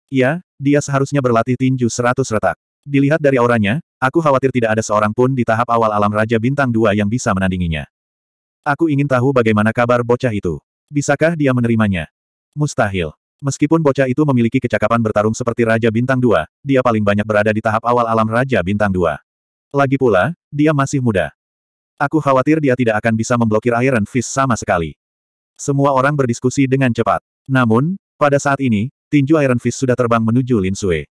Ya, dia seharusnya berlatih tinju seratus retak. Dilihat dari auranya, aku khawatir tidak ada seorang pun di tahap awal alam Raja Bintang dua yang bisa menandinginya. Aku ingin tahu bagaimana kabar bocah itu. Bisakah dia menerimanya? Mustahil. Meskipun bocah itu memiliki kecakapan bertarung seperti Raja Bintang dua, dia paling banyak berada di tahap awal alam Raja Bintang dua. Lagi pula, dia masih muda. Aku khawatir dia tidak akan bisa memblokir Iron Fist sama sekali. Semua orang berdiskusi dengan cepat. Namun, pada saat ini, tinju Iron Fist sudah terbang menuju Lin Sui.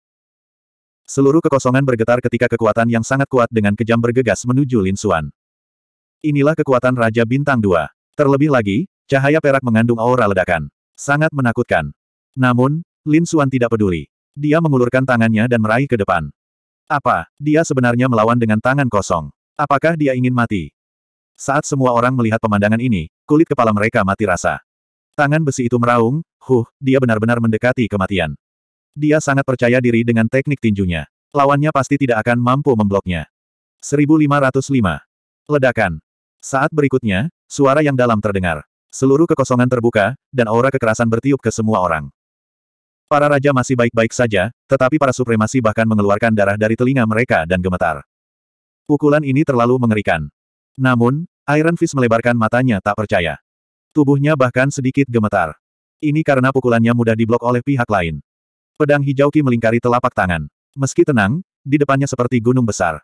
Seluruh kekosongan bergetar ketika kekuatan yang sangat kuat dengan kejam bergegas menuju Lin Suan. Inilah kekuatan Raja Bintang 2. Terlebih lagi, cahaya perak mengandung aura ledakan. Sangat menakutkan. Namun, Lin Suan tidak peduli. Dia mengulurkan tangannya dan meraih ke depan. Apa, dia sebenarnya melawan dengan tangan kosong? Apakah dia ingin mati? Saat semua orang melihat pemandangan ini, kulit kepala mereka mati rasa. Tangan besi itu meraung, huh, dia benar-benar mendekati kematian. Dia sangat percaya diri dengan teknik tinjunya. Lawannya pasti tidak akan mampu membloknya. 1505. Ledakan. Saat berikutnya, suara yang dalam terdengar. Seluruh kekosongan terbuka, dan aura kekerasan bertiup ke semua orang. Para raja masih baik-baik saja, tetapi para supremasi bahkan mengeluarkan darah dari telinga mereka dan gemetar. Pukulan ini terlalu mengerikan. Namun, Iron Fist melebarkan matanya tak percaya. Tubuhnya bahkan sedikit gemetar. Ini karena pukulannya mudah diblok oleh pihak lain. Pedang hijau Ki melingkari telapak tangan. Meski tenang, di depannya seperti gunung besar.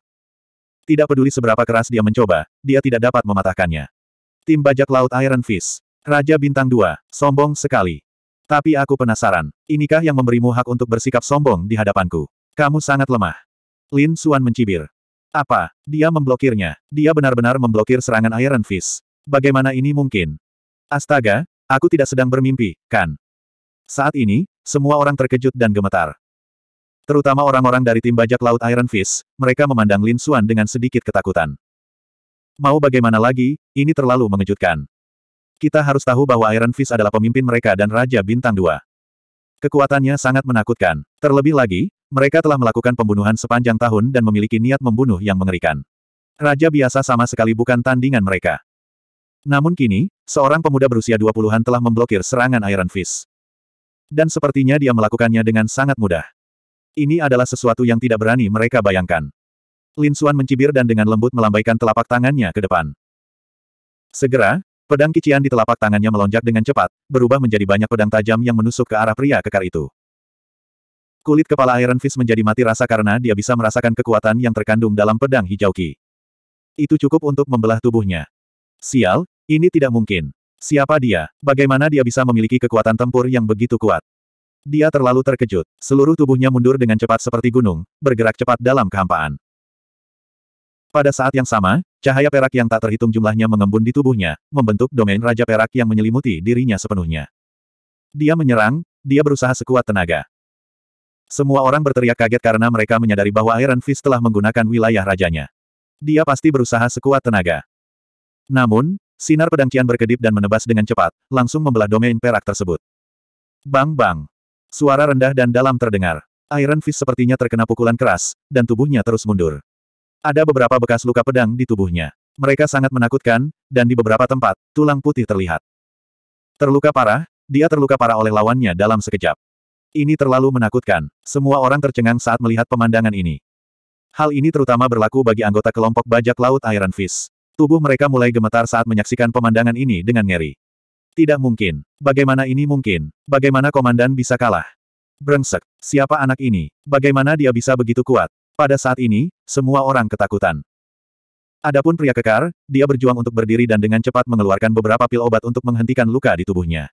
Tidak peduli seberapa keras dia mencoba, dia tidak dapat mematahkannya. Tim bajak laut Iron Fist. Raja Bintang 2, sombong sekali. Tapi aku penasaran, inikah yang memberimu hak untuk bersikap sombong di hadapanku? Kamu sangat lemah. Lin Suan mencibir. Apa? Dia memblokirnya. Dia benar-benar memblokir serangan Iron Fist. Bagaimana ini mungkin? Astaga, aku tidak sedang bermimpi, kan? Saat ini, semua orang terkejut dan gemetar. Terutama orang-orang dari tim bajak laut Iron Fist, mereka memandang Lin Suan dengan sedikit ketakutan. Mau bagaimana lagi, ini terlalu mengejutkan. Kita harus tahu bahwa Iron Fist adalah pemimpin mereka dan Raja Bintang Dua. Kekuatannya sangat menakutkan. Terlebih lagi, mereka telah melakukan pembunuhan sepanjang tahun dan memiliki niat membunuh yang mengerikan. Raja biasa sama sekali bukan tandingan mereka. Namun kini, seorang pemuda berusia 20-an telah memblokir serangan Iron Fist. Dan sepertinya dia melakukannya dengan sangat mudah. Ini adalah sesuatu yang tidak berani mereka bayangkan. Lin Suan mencibir dan dengan lembut melambaikan telapak tangannya ke depan. Segera, Pedang kician di telapak tangannya melonjak dengan cepat, berubah menjadi banyak pedang tajam yang menusuk ke arah pria kekar itu. Kulit kepala Iron Fist menjadi mati rasa karena dia bisa merasakan kekuatan yang terkandung dalam pedang hijau ki. Itu cukup untuk membelah tubuhnya. Sial, ini tidak mungkin. Siapa dia? Bagaimana dia bisa memiliki kekuatan tempur yang begitu kuat? Dia terlalu terkejut. Seluruh tubuhnya mundur dengan cepat seperti gunung, bergerak cepat dalam kehampaan. Pada saat yang sama, Cahaya perak yang tak terhitung jumlahnya mengembun di tubuhnya, membentuk domain Raja Perak yang menyelimuti dirinya sepenuhnya. Dia menyerang, dia berusaha sekuat tenaga. Semua orang berteriak kaget karena mereka menyadari bahwa Iron Fist telah menggunakan wilayah rajanya. Dia pasti berusaha sekuat tenaga. Namun, sinar pedang Cian berkedip dan menebas dengan cepat, langsung membelah domain perak tersebut. Bang-bang. Suara rendah dan dalam terdengar. Iron Fist sepertinya terkena pukulan keras, dan tubuhnya terus mundur. Ada beberapa bekas luka pedang di tubuhnya. Mereka sangat menakutkan, dan di beberapa tempat, tulang putih terlihat. Terluka parah, dia terluka parah oleh lawannya dalam sekejap. Ini terlalu menakutkan. Semua orang tercengang saat melihat pemandangan ini. Hal ini terutama berlaku bagi anggota kelompok bajak laut Iron Fist. Tubuh mereka mulai gemetar saat menyaksikan pemandangan ini dengan ngeri. Tidak mungkin. Bagaimana ini mungkin? Bagaimana komandan bisa kalah? Brengsek. Siapa anak ini? Bagaimana dia bisa begitu kuat? Pada saat ini, semua orang ketakutan. Adapun pria kekar, dia berjuang untuk berdiri dan dengan cepat mengeluarkan beberapa pil obat untuk menghentikan luka di tubuhnya.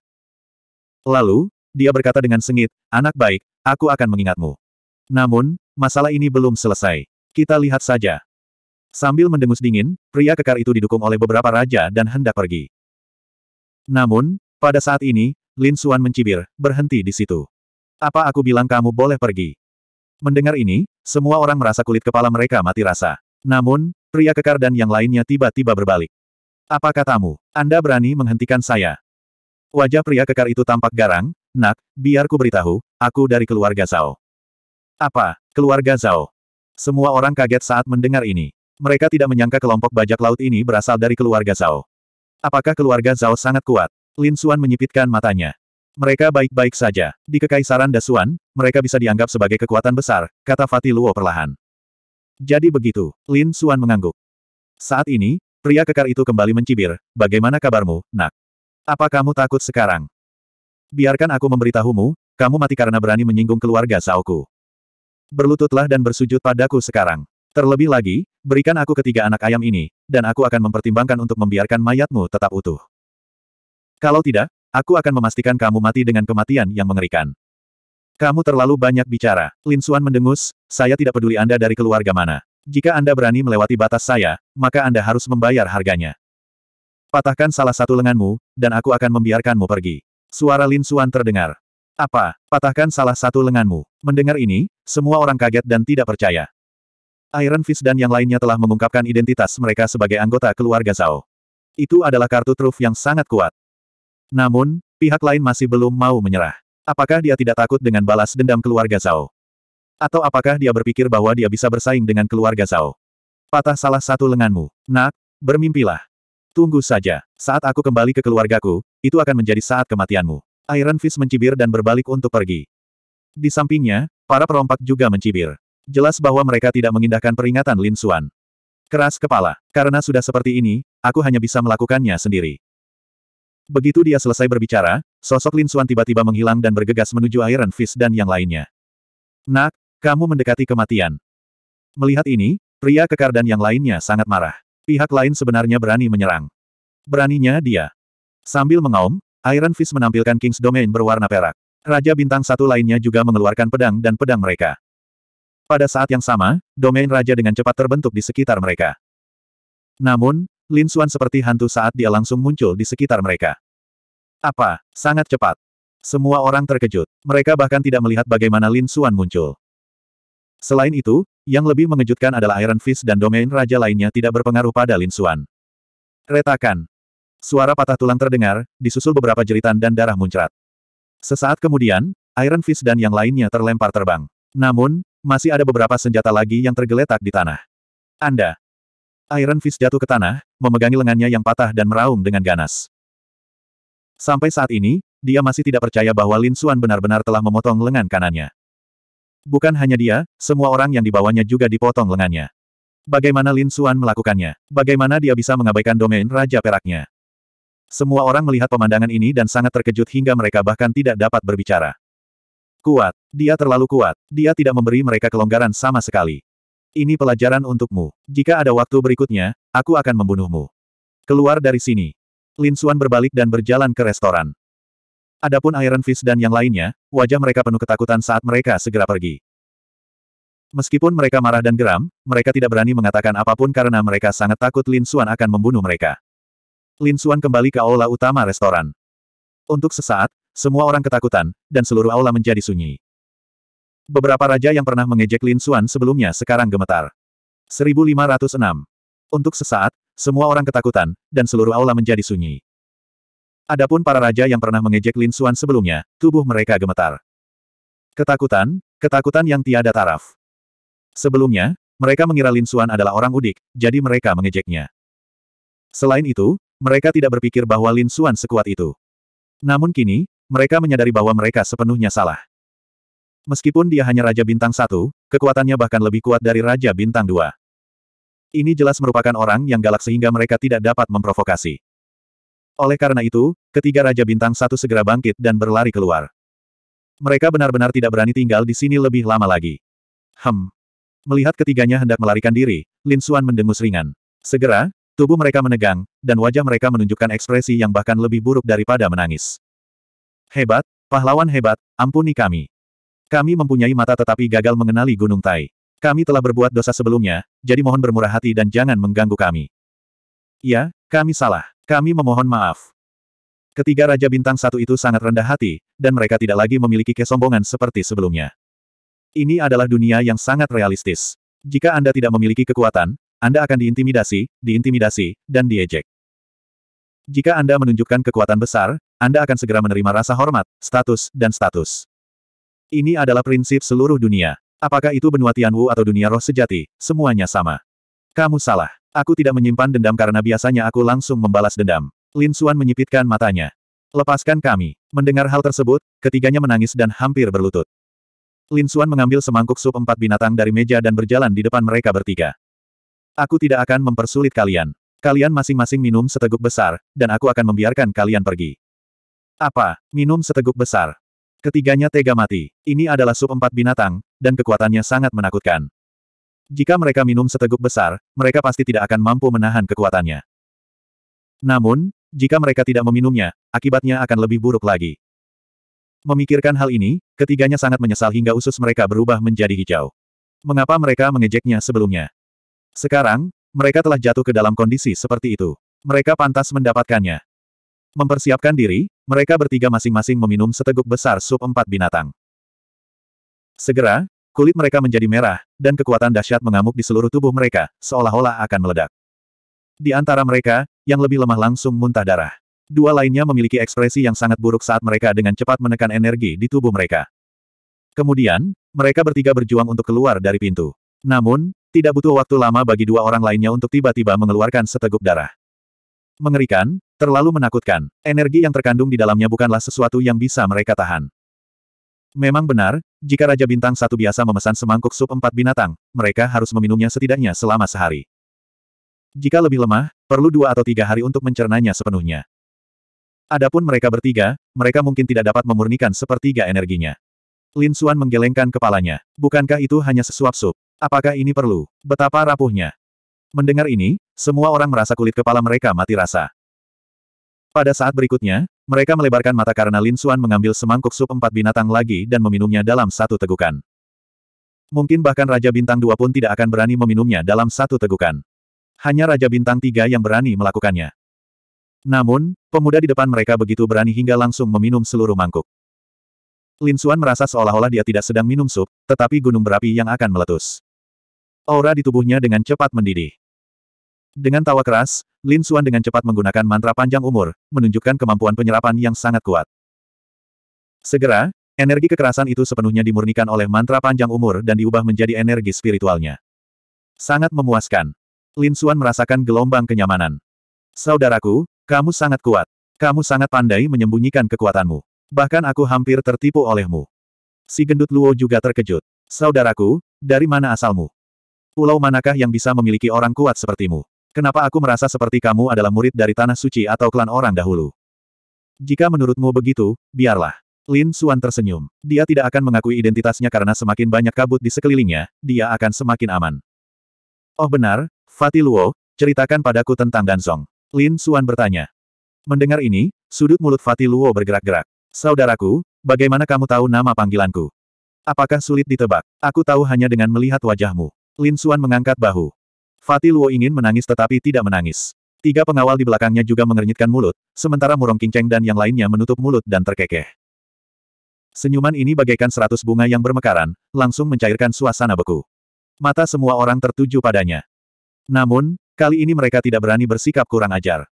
Lalu, dia berkata dengan sengit, anak baik, aku akan mengingatmu. Namun, masalah ini belum selesai. Kita lihat saja. Sambil mendengus dingin, pria kekar itu didukung oleh beberapa raja dan hendak pergi. Namun, pada saat ini, Lin Suan mencibir, berhenti di situ. Apa aku bilang kamu boleh pergi? Mendengar ini, semua orang merasa kulit kepala mereka mati rasa. Namun, pria kekar dan yang lainnya tiba-tiba berbalik. Apa katamu? Anda berani menghentikan saya? Wajah pria kekar itu tampak garang, nak, biar ku beritahu, aku dari keluarga Zhao. Apa, keluarga Zhao? Semua orang kaget saat mendengar ini. Mereka tidak menyangka kelompok bajak laut ini berasal dari keluarga Zhao. Apakah keluarga Zhao sangat kuat? Lin Xuan menyipitkan matanya. Mereka baik-baik saja. Di Kekaisaran Dasuan, mereka bisa dianggap sebagai kekuatan besar, kata Fatih Luo perlahan. Jadi begitu, Lin Suan mengangguk. Saat ini, pria kekar itu kembali mencibir, bagaimana kabarmu, nak? Apa kamu takut sekarang? Biarkan aku memberitahumu, kamu mati karena berani menyinggung keluarga Saoku. Berlututlah dan bersujud padaku sekarang. Terlebih lagi, berikan aku ketiga anak ayam ini, dan aku akan mempertimbangkan untuk membiarkan mayatmu tetap utuh. Kalau tidak, Aku akan memastikan kamu mati dengan kematian yang mengerikan. Kamu terlalu banyak bicara. Lin Suan mendengus, saya tidak peduli Anda dari keluarga mana. Jika Anda berani melewati batas saya, maka Anda harus membayar harganya. Patahkan salah satu lenganmu, dan aku akan membiarkanmu pergi. Suara Lin Suan terdengar. Apa? Patahkan salah satu lenganmu. Mendengar ini, semua orang kaget dan tidak percaya. Iron Fist dan yang lainnya telah mengungkapkan identitas mereka sebagai anggota keluarga Zhao. Itu adalah kartu truf yang sangat kuat. Namun, pihak lain masih belum mau menyerah. Apakah dia tidak takut dengan balas dendam keluarga Zhao? Atau apakah dia berpikir bahwa dia bisa bersaing dengan keluarga Zhao? Patah salah satu lenganmu. Nak, bermimpilah. Tunggu saja. Saat aku kembali ke keluargaku, itu akan menjadi saat kematianmu. Iron Fist mencibir dan berbalik untuk pergi. Di sampingnya, para perompak juga mencibir. Jelas bahwa mereka tidak mengindahkan peringatan Lin Suan. Keras kepala. Karena sudah seperti ini, aku hanya bisa melakukannya sendiri. Begitu dia selesai berbicara, sosok Lin Xuan tiba-tiba menghilang dan bergegas menuju Iron Fist dan yang lainnya. Nak, kamu mendekati kematian. Melihat ini, pria kekar dan yang lainnya sangat marah. Pihak lain sebenarnya berani menyerang. Beraninya dia. Sambil mengaum, Iron Fist menampilkan King's Domain berwarna perak. Raja bintang satu lainnya juga mengeluarkan pedang dan pedang mereka. Pada saat yang sama, domain raja dengan cepat terbentuk di sekitar mereka. Namun, Lin Xuan seperti hantu saat dia langsung muncul di sekitar mereka. Apa? Sangat cepat. Semua orang terkejut. Mereka bahkan tidak melihat bagaimana Lin Xuan muncul. Selain itu, yang lebih mengejutkan adalah Iron Fist dan domain raja lainnya tidak berpengaruh pada Lin Xuan. Retakan. Suara patah tulang terdengar, disusul beberapa jeritan dan darah muncrat. Sesaat kemudian, Iron Fist dan yang lainnya terlempar terbang. Namun, masih ada beberapa senjata lagi yang tergeletak di tanah. Anda, Iron Fist jatuh ke tanah, memegangi lengannya yang patah dan meraung dengan ganas. Sampai saat ini, dia masih tidak percaya bahwa Lin Suan benar-benar telah memotong lengan kanannya. Bukan hanya dia, semua orang yang dibawanya juga dipotong lengannya. Bagaimana Lin Suan melakukannya? Bagaimana dia bisa mengabaikan domain Raja Peraknya? Semua orang melihat pemandangan ini dan sangat terkejut hingga mereka bahkan tidak dapat berbicara. Kuat. Dia terlalu kuat. Dia tidak memberi mereka kelonggaran sama sekali. Ini pelajaran untukmu. Jika ada waktu berikutnya, aku akan membunuhmu. Keluar dari sini. Lin Xuan berbalik dan berjalan ke restoran. Adapun Iron Fist dan yang lainnya, wajah mereka penuh ketakutan saat mereka segera pergi. Meskipun mereka marah dan geram, mereka tidak berani mengatakan apapun karena mereka sangat takut Lin Xuan akan membunuh mereka. Lin Xuan kembali ke aula utama restoran. Untuk sesaat, semua orang ketakutan, dan seluruh aula menjadi sunyi. Beberapa raja yang pernah mengejek Lin Xuan sebelumnya sekarang gemetar. 1506. Untuk sesaat, semua orang ketakutan, dan seluruh aula menjadi sunyi. Adapun para raja yang pernah mengejek Lin Xuan sebelumnya, tubuh mereka gemetar. Ketakutan, ketakutan yang tiada taraf. Sebelumnya, mereka mengira Lin Xuan adalah orang udik, jadi mereka mengejeknya. Selain itu, mereka tidak berpikir bahwa Lin Xuan sekuat itu. Namun kini, mereka menyadari bahwa mereka sepenuhnya salah. Meskipun dia hanya Raja Bintang Satu, kekuatannya bahkan lebih kuat dari Raja Bintang Dua. Ini jelas merupakan orang yang galak sehingga mereka tidak dapat memprovokasi. Oleh karena itu, ketiga Raja Bintang Satu segera bangkit dan berlari keluar. Mereka benar-benar tidak berani tinggal di sini lebih lama lagi. Hem. Melihat ketiganya hendak melarikan diri, Lin Suan mendengus ringan. Segera, tubuh mereka menegang, dan wajah mereka menunjukkan ekspresi yang bahkan lebih buruk daripada menangis. Hebat, pahlawan hebat, ampuni kami. Kami mempunyai mata tetapi gagal mengenali Gunung Tai. Kami telah berbuat dosa sebelumnya, jadi mohon bermurah hati dan jangan mengganggu kami. Ya, kami salah. Kami memohon maaf. Ketiga Raja Bintang Satu itu sangat rendah hati, dan mereka tidak lagi memiliki kesombongan seperti sebelumnya. Ini adalah dunia yang sangat realistis. Jika Anda tidak memiliki kekuatan, Anda akan diintimidasi, diintimidasi, dan diejek. Jika Anda menunjukkan kekuatan besar, Anda akan segera menerima rasa hormat, status, dan status. Ini adalah prinsip seluruh dunia. Apakah itu benua Tianwu atau dunia roh sejati, semuanya sama. Kamu salah. Aku tidak menyimpan dendam karena biasanya aku langsung membalas dendam. Lin Xuan menyipitkan matanya. Lepaskan kami. Mendengar hal tersebut, ketiganya menangis dan hampir berlutut. Lin Xuan mengambil semangkuk sup empat binatang dari meja dan berjalan di depan mereka bertiga. Aku tidak akan mempersulit kalian. Kalian masing-masing minum seteguk besar, dan aku akan membiarkan kalian pergi. Apa? Minum seteguk besar? Ketiganya tega mati. Ini adalah sup empat binatang, dan kekuatannya sangat menakutkan. Jika mereka minum seteguk besar, mereka pasti tidak akan mampu menahan kekuatannya. Namun, jika mereka tidak meminumnya, akibatnya akan lebih buruk lagi. Memikirkan hal ini, ketiganya sangat menyesal hingga usus mereka berubah menjadi hijau. Mengapa mereka mengejeknya sebelumnya? Sekarang, mereka telah jatuh ke dalam kondisi seperti itu. Mereka pantas mendapatkannya. Mempersiapkan diri, mereka bertiga masing-masing meminum seteguk besar sup empat binatang. Segera, kulit mereka menjadi merah, dan kekuatan dahsyat mengamuk di seluruh tubuh mereka, seolah-olah akan meledak. Di antara mereka, yang lebih lemah langsung muntah darah. Dua lainnya memiliki ekspresi yang sangat buruk saat mereka dengan cepat menekan energi di tubuh mereka. Kemudian, mereka bertiga berjuang untuk keluar dari pintu. Namun, tidak butuh waktu lama bagi dua orang lainnya untuk tiba-tiba mengeluarkan seteguk darah. Mengerikan, terlalu menakutkan. Energi yang terkandung di dalamnya bukanlah sesuatu yang bisa mereka tahan. Memang benar, jika Raja Bintang Satu biasa memesan semangkuk sup empat binatang, mereka harus meminumnya setidaknya selama sehari. Jika lebih lemah, perlu dua atau tiga hari untuk mencernanya sepenuhnya. Adapun mereka bertiga, mereka mungkin tidak dapat memurnikan sepertiga energinya. Lin Xuan menggelengkan kepalanya. Bukankah itu hanya sesuap sup? Apakah ini perlu? Betapa rapuhnya. Mendengar ini, semua orang merasa kulit kepala mereka mati rasa. Pada saat berikutnya, mereka melebarkan mata karena Lin Xuan mengambil semangkuk sup empat binatang lagi dan meminumnya dalam satu tegukan. Mungkin bahkan Raja Bintang Dua pun tidak akan berani meminumnya dalam satu tegukan. Hanya Raja Bintang Tiga yang berani melakukannya. Namun, pemuda di depan mereka begitu berani hingga langsung meminum seluruh mangkuk. Lin Xuan merasa seolah-olah dia tidak sedang minum sup, tetapi gunung berapi yang akan meletus. Aura di tubuhnya dengan cepat mendidih. Dengan tawa keras, Lin Xuan dengan cepat menggunakan mantra panjang umur, menunjukkan kemampuan penyerapan yang sangat kuat. Segera, energi kekerasan itu sepenuhnya dimurnikan oleh mantra panjang umur dan diubah menjadi energi spiritualnya. Sangat memuaskan. Lin Xuan merasakan gelombang kenyamanan. Saudaraku, kamu sangat kuat. Kamu sangat pandai menyembunyikan kekuatanmu. Bahkan aku hampir tertipu olehmu. Si gendut Luo juga terkejut. Saudaraku, dari mana asalmu? Pulau manakah yang bisa memiliki orang kuat sepertimu? Kenapa aku merasa seperti kamu adalah murid dari Tanah Suci atau klan orang dahulu? Jika menurutmu begitu, biarlah. Lin Suan tersenyum. Dia tidak akan mengakui identitasnya karena semakin banyak kabut di sekelilingnya, dia akan semakin aman. Oh benar, Fatih Luo, ceritakan padaku tentang Danzong. Lin Suan bertanya. Mendengar ini, sudut mulut Fatih Luo bergerak-gerak. Saudaraku, bagaimana kamu tahu nama panggilanku? Apakah sulit ditebak? Aku tahu hanya dengan melihat wajahmu. Lin Suan mengangkat bahu. Fatih Luo ingin menangis tetapi tidak menangis. Tiga pengawal di belakangnya juga mengernyitkan mulut, sementara Murong Kinceng dan yang lainnya menutup mulut dan terkekeh. Senyuman ini bagaikan seratus bunga yang bermekaran, langsung mencairkan suasana beku. Mata semua orang tertuju padanya. Namun, kali ini mereka tidak berani bersikap kurang ajar.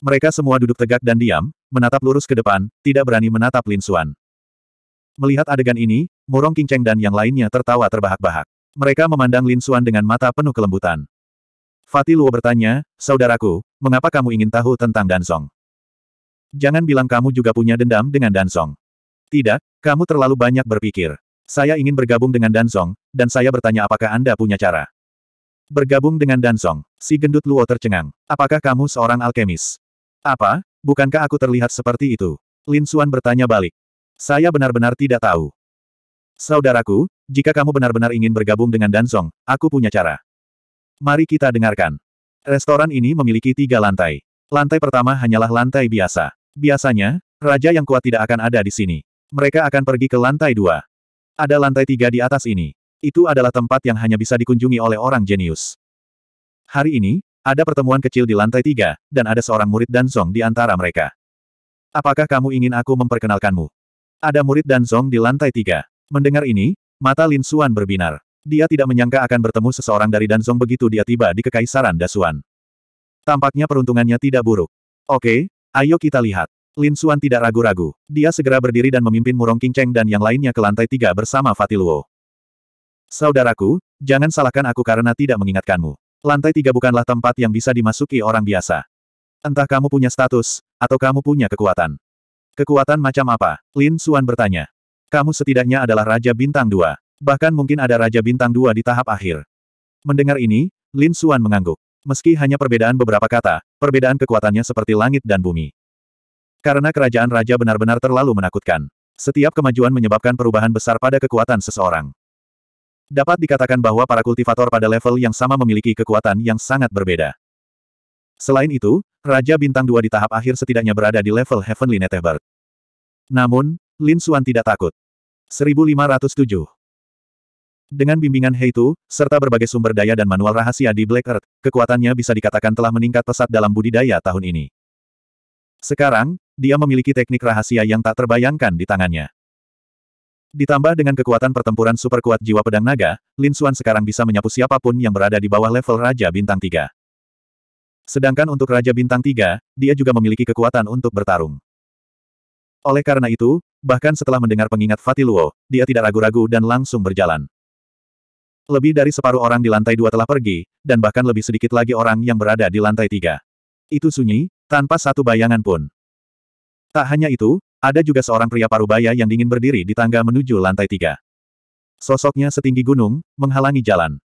Mereka semua duduk tegak dan diam, menatap lurus ke depan, tidak berani menatap Lin Xuan. Melihat adegan ini, Murong Kinceng dan yang lainnya tertawa terbahak-bahak. Mereka memandang Lin Xuan dengan mata penuh kelembutan. Fatih Luo bertanya, Saudaraku, mengapa kamu ingin tahu tentang Dansong? Jangan bilang kamu juga punya dendam dengan Dansong. Tidak, kamu terlalu banyak berpikir. Saya ingin bergabung dengan Dansong, dan saya bertanya apakah Anda punya cara. Bergabung dengan Dansong, si gendut Luo tercengang. Apakah kamu seorang alkemis? Apa, bukankah aku terlihat seperti itu? Lin Xuan bertanya balik. Saya benar-benar tidak tahu. Saudaraku, jika kamu benar-benar ingin bergabung dengan Dansong, aku punya cara. Mari kita dengarkan. Restoran ini memiliki tiga lantai. Lantai pertama hanyalah lantai biasa. Biasanya, raja yang kuat tidak akan ada di sini. Mereka akan pergi ke lantai dua. Ada lantai tiga di atas ini. Itu adalah tempat yang hanya bisa dikunjungi oleh orang jenius. Hari ini, ada pertemuan kecil di lantai tiga, dan ada seorang murid Dansong di antara mereka. Apakah kamu ingin aku memperkenalkanmu? Ada murid Dansong di lantai tiga. Mendengar ini, mata Lin Xuan berbinar. Dia tidak menyangka akan bertemu seseorang dari Danzong begitu dia tiba di Kekaisaran Dasuan. Tampaknya peruntungannya tidak buruk. Oke, ayo kita lihat. Lin Xuan tidak ragu-ragu. Dia segera berdiri dan memimpin Murong Qingcheng dan yang lainnya ke lantai tiga bersama Fatiluo. Saudaraku, jangan salahkan aku karena tidak mengingatkanmu. Lantai tiga bukanlah tempat yang bisa dimasuki orang biasa. Entah kamu punya status, atau kamu punya kekuatan. Kekuatan macam apa? Lin Xuan bertanya. Kamu setidaknya adalah Raja Bintang dua, Bahkan mungkin ada Raja Bintang dua di tahap akhir. Mendengar ini, Lin Xuan mengangguk. Meski hanya perbedaan beberapa kata, perbedaan kekuatannya seperti langit dan bumi. Karena kerajaan Raja benar-benar terlalu menakutkan. Setiap kemajuan menyebabkan perubahan besar pada kekuatan seseorang. Dapat dikatakan bahwa para kultivator pada level yang sama memiliki kekuatan yang sangat berbeda. Selain itu, Raja Bintang dua di tahap akhir setidaknya berada di level Heavenly Netherbird. Namun, Lin Xuan tidak takut. 1507. Dengan bimbingan Heitu, serta berbagai sumber daya dan manual rahasia di Black Earth, kekuatannya bisa dikatakan telah meningkat pesat dalam budidaya tahun ini. Sekarang, dia memiliki teknik rahasia yang tak terbayangkan di tangannya. Ditambah dengan kekuatan pertempuran super kuat jiwa pedang naga, Lin Xuan sekarang bisa menyapu siapapun yang berada di bawah level Raja Bintang 3. Sedangkan untuk Raja Bintang 3, dia juga memiliki kekuatan untuk bertarung. Oleh karena itu, bahkan setelah mendengar pengingat Fatiluo, dia tidak ragu-ragu dan langsung berjalan. Lebih dari separuh orang di lantai dua telah pergi, dan bahkan lebih sedikit lagi orang yang berada di lantai tiga. Itu sunyi, tanpa satu bayangan pun. Tak hanya itu, ada juga seorang pria parubaya yang dingin berdiri di tangga menuju lantai tiga. Sosoknya setinggi gunung, menghalangi jalan.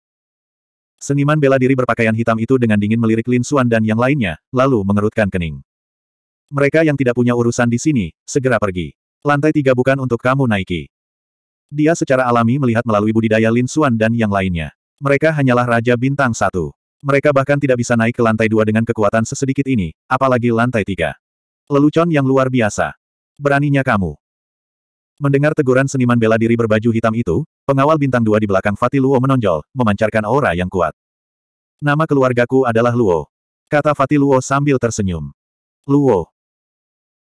Seniman bela diri berpakaian hitam itu dengan dingin melirik Lin Xuan dan yang lainnya, lalu mengerutkan kening. Mereka yang tidak punya urusan di sini, segera pergi. Lantai tiga bukan untuk kamu naiki. Dia secara alami melihat melalui budidaya Lin Xuan dan yang lainnya. Mereka hanyalah Raja Bintang Satu. Mereka bahkan tidak bisa naik ke lantai dua dengan kekuatan sesedikit ini, apalagi lantai tiga. Lelucon yang luar biasa. Beraninya kamu. Mendengar teguran seniman bela diri berbaju hitam itu, pengawal bintang dua di belakang Fatih Luo menonjol, memancarkan aura yang kuat. Nama keluargaku adalah Luo. Kata Fatih Luo sambil tersenyum. Luo.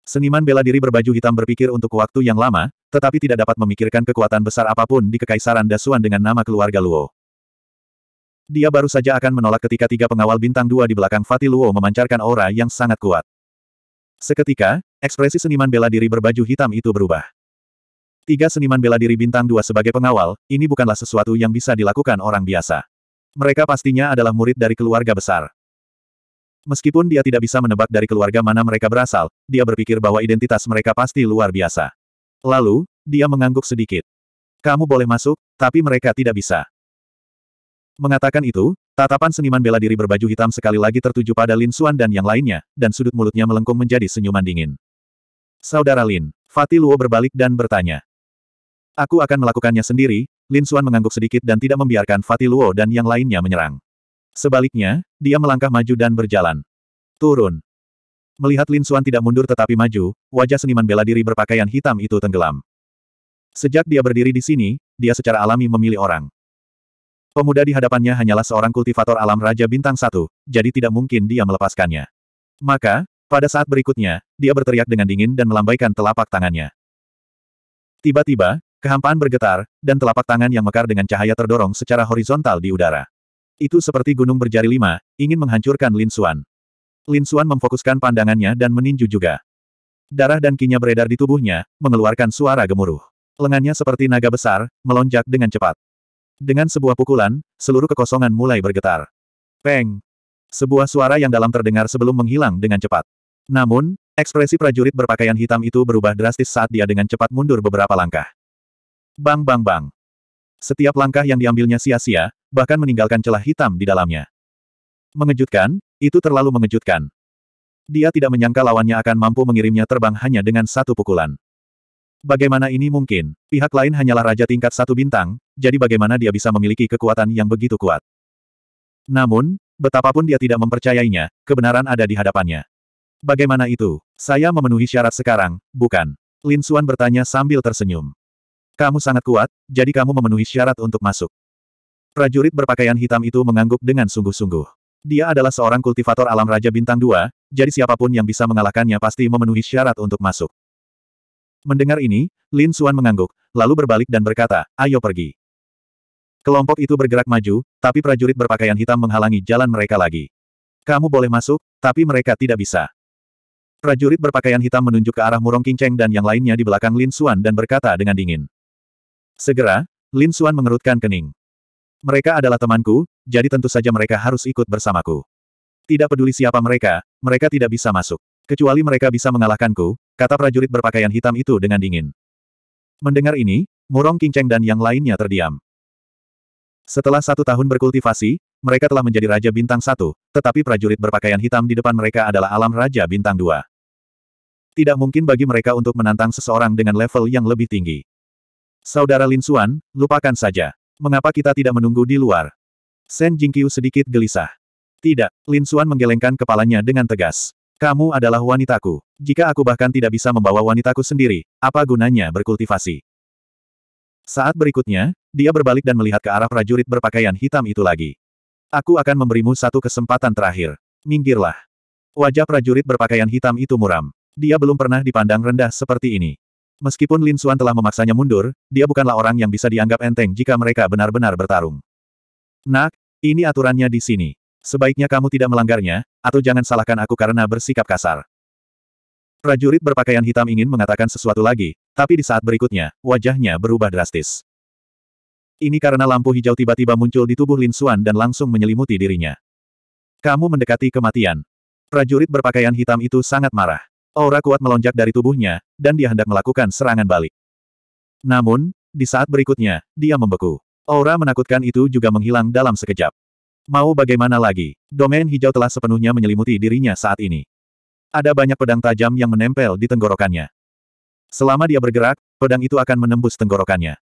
Seniman bela diri berbaju hitam berpikir untuk waktu yang lama, tetapi tidak dapat memikirkan kekuatan besar apapun di Kekaisaran Dasuan dengan nama keluarga Luo. Dia baru saja akan menolak ketika tiga pengawal bintang dua di belakang Fatih Luo memancarkan aura yang sangat kuat. Seketika, ekspresi seniman bela diri berbaju hitam itu berubah. Tiga seniman bela diri bintang dua sebagai pengawal, ini bukanlah sesuatu yang bisa dilakukan orang biasa. Mereka pastinya adalah murid dari keluarga besar. Meskipun dia tidak bisa menebak dari keluarga mana mereka berasal, dia berpikir bahwa identitas mereka pasti luar biasa. Lalu, dia mengangguk sedikit. Kamu boleh masuk, tapi mereka tidak bisa. Mengatakan itu, tatapan seniman bela diri berbaju hitam sekali lagi tertuju pada Lin Xuan dan yang lainnya, dan sudut mulutnya melengkung menjadi senyuman dingin. Saudara Lin, Fatih Luo berbalik dan bertanya. Aku akan melakukannya sendiri, Lin Xuan mengangguk sedikit dan tidak membiarkan Fatih Luo dan yang lainnya menyerang. Sebaliknya, dia melangkah maju dan berjalan. Turun. Melihat Lin Suan tidak mundur tetapi maju, wajah seniman bela diri berpakaian hitam itu tenggelam. Sejak dia berdiri di sini, dia secara alami memilih orang. Pemuda di hadapannya hanyalah seorang kultivator alam Raja Bintang Satu, jadi tidak mungkin dia melepaskannya. Maka, pada saat berikutnya, dia berteriak dengan dingin dan melambaikan telapak tangannya. Tiba-tiba, kehampaan bergetar, dan telapak tangan yang mekar dengan cahaya terdorong secara horizontal di udara. Itu seperti gunung berjari lima, ingin menghancurkan Lin Xuan. Lin Xuan memfokuskan pandangannya dan meninju juga. Darah dan kinya beredar di tubuhnya, mengeluarkan suara gemuruh. Lengannya seperti naga besar, melonjak dengan cepat. Dengan sebuah pukulan, seluruh kekosongan mulai bergetar. Peng! Sebuah suara yang dalam terdengar sebelum menghilang dengan cepat. Namun, ekspresi prajurit berpakaian hitam itu berubah drastis saat dia dengan cepat mundur beberapa langkah. Bang bang bang! Setiap langkah yang diambilnya sia-sia, bahkan meninggalkan celah hitam di dalamnya. Mengejutkan, itu terlalu mengejutkan. Dia tidak menyangka lawannya akan mampu mengirimnya terbang hanya dengan satu pukulan. Bagaimana ini mungkin? Pihak lain hanyalah raja tingkat satu bintang, jadi bagaimana dia bisa memiliki kekuatan yang begitu kuat? Namun, betapapun dia tidak mempercayainya, kebenaran ada di hadapannya. Bagaimana itu? Saya memenuhi syarat sekarang, bukan? Lin Xuan bertanya sambil tersenyum. Kamu sangat kuat, jadi kamu memenuhi syarat untuk masuk. Prajurit berpakaian hitam itu mengangguk dengan sungguh-sungguh. Dia adalah seorang kultivator alam Raja Bintang dua, jadi siapapun yang bisa mengalahkannya pasti memenuhi syarat untuk masuk. Mendengar ini, Lin Xuan mengangguk, lalu berbalik dan berkata, ayo pergi. Kelompok itu bergerak maju, tapi prajurit berpakaian hitam menghalangi jalan mereka lagi. Kamu boleh masuk, tapi mereka tidak bisa. Prajurit berpakaian hitam menunjuk ke arah Murong Kinceng dan yang lainnya di belakang Lin Xuan dan berkata dengan dingin. Segera, Lin Xuan mengerutkan kening. Mereka adalah temanku, jadi tentu saja mereka harus ikut bersamaku. Tidak peduli siapa mereka, mereka tidak bisa masuk. Kecuali mereka bisa mengalahkanku, kata prajurit berpakaian hitam itu dengan dingin. Mendengar ini, Murong Kinceng dan yang lainnya terdiam. Setelah satu tahun berkultivasi, mereka telah menjadi Raja Bintang satu, tetapi prajurit berpakaian hitam di depan mereka adalah alam Raja Bintang dua. Tidak mungkin bagi mereka untuk menantang seseorang dengan level yang lebih tinggi. Saudara Lin Xuan, lupakan saja. Mengapa kita tidak menunggu di luar? Shen Jingqiu sedikit gelisah. Tidak, Lin Xuan menggelengkan kepalanya dengan tegas. Kamu adalah wanitaku. Jika aku bahkan tidak bisa membawa wanitaku sendiri, apa gunanya berkultivasi? Saat berikutnya, dia berbalik dan melihat ke arah prajurit berpakaian hitam itu lagi. Aku akan memberimu satu kesempatan terakhir. Minggirlah. Wajah prajurit berpakaian hitam itu muram. Dia belum pernah dipandang rendah seperti ini. Meskipun Lin Suan telah memaksanya mundur, dia bukanlah orang yang bisa dianggap enteng jika mereka benar-benar bertarung. Nak, ini aturannya di sini. Sebaiknya kamu tidak melanggarnya, atau jangan salahkan aku karena bersikap kasar. Prajurit berpakaian hitam ingin mengatakan sesuatu lagi, tapi di saat berikutnya, wajahnya berubah drastis. Ini karena lampu hijau tiba-tiba muncul di tubuh Lin Suan dan langsung menyelimuti dirinya. Kamu mendekati kematian. Prajurit berpakaian hitam itu sangat marah. Aura kuat melonjak dari tubuhnya, dan dia hendak melakukan serangan balik. Namun, di saat berikutnya, dia membeku. Aura menakutkan itu juga menghilang dalam sekejap. Mau bagaimana lagi, domain hijau telah sepenuhnya menyelimuti dirinya saat ini. Ada banyak pedang tajam yang menempel di tenggorokannya. Selama dia bergerak, pedang itu akan menembus tenggorokannya.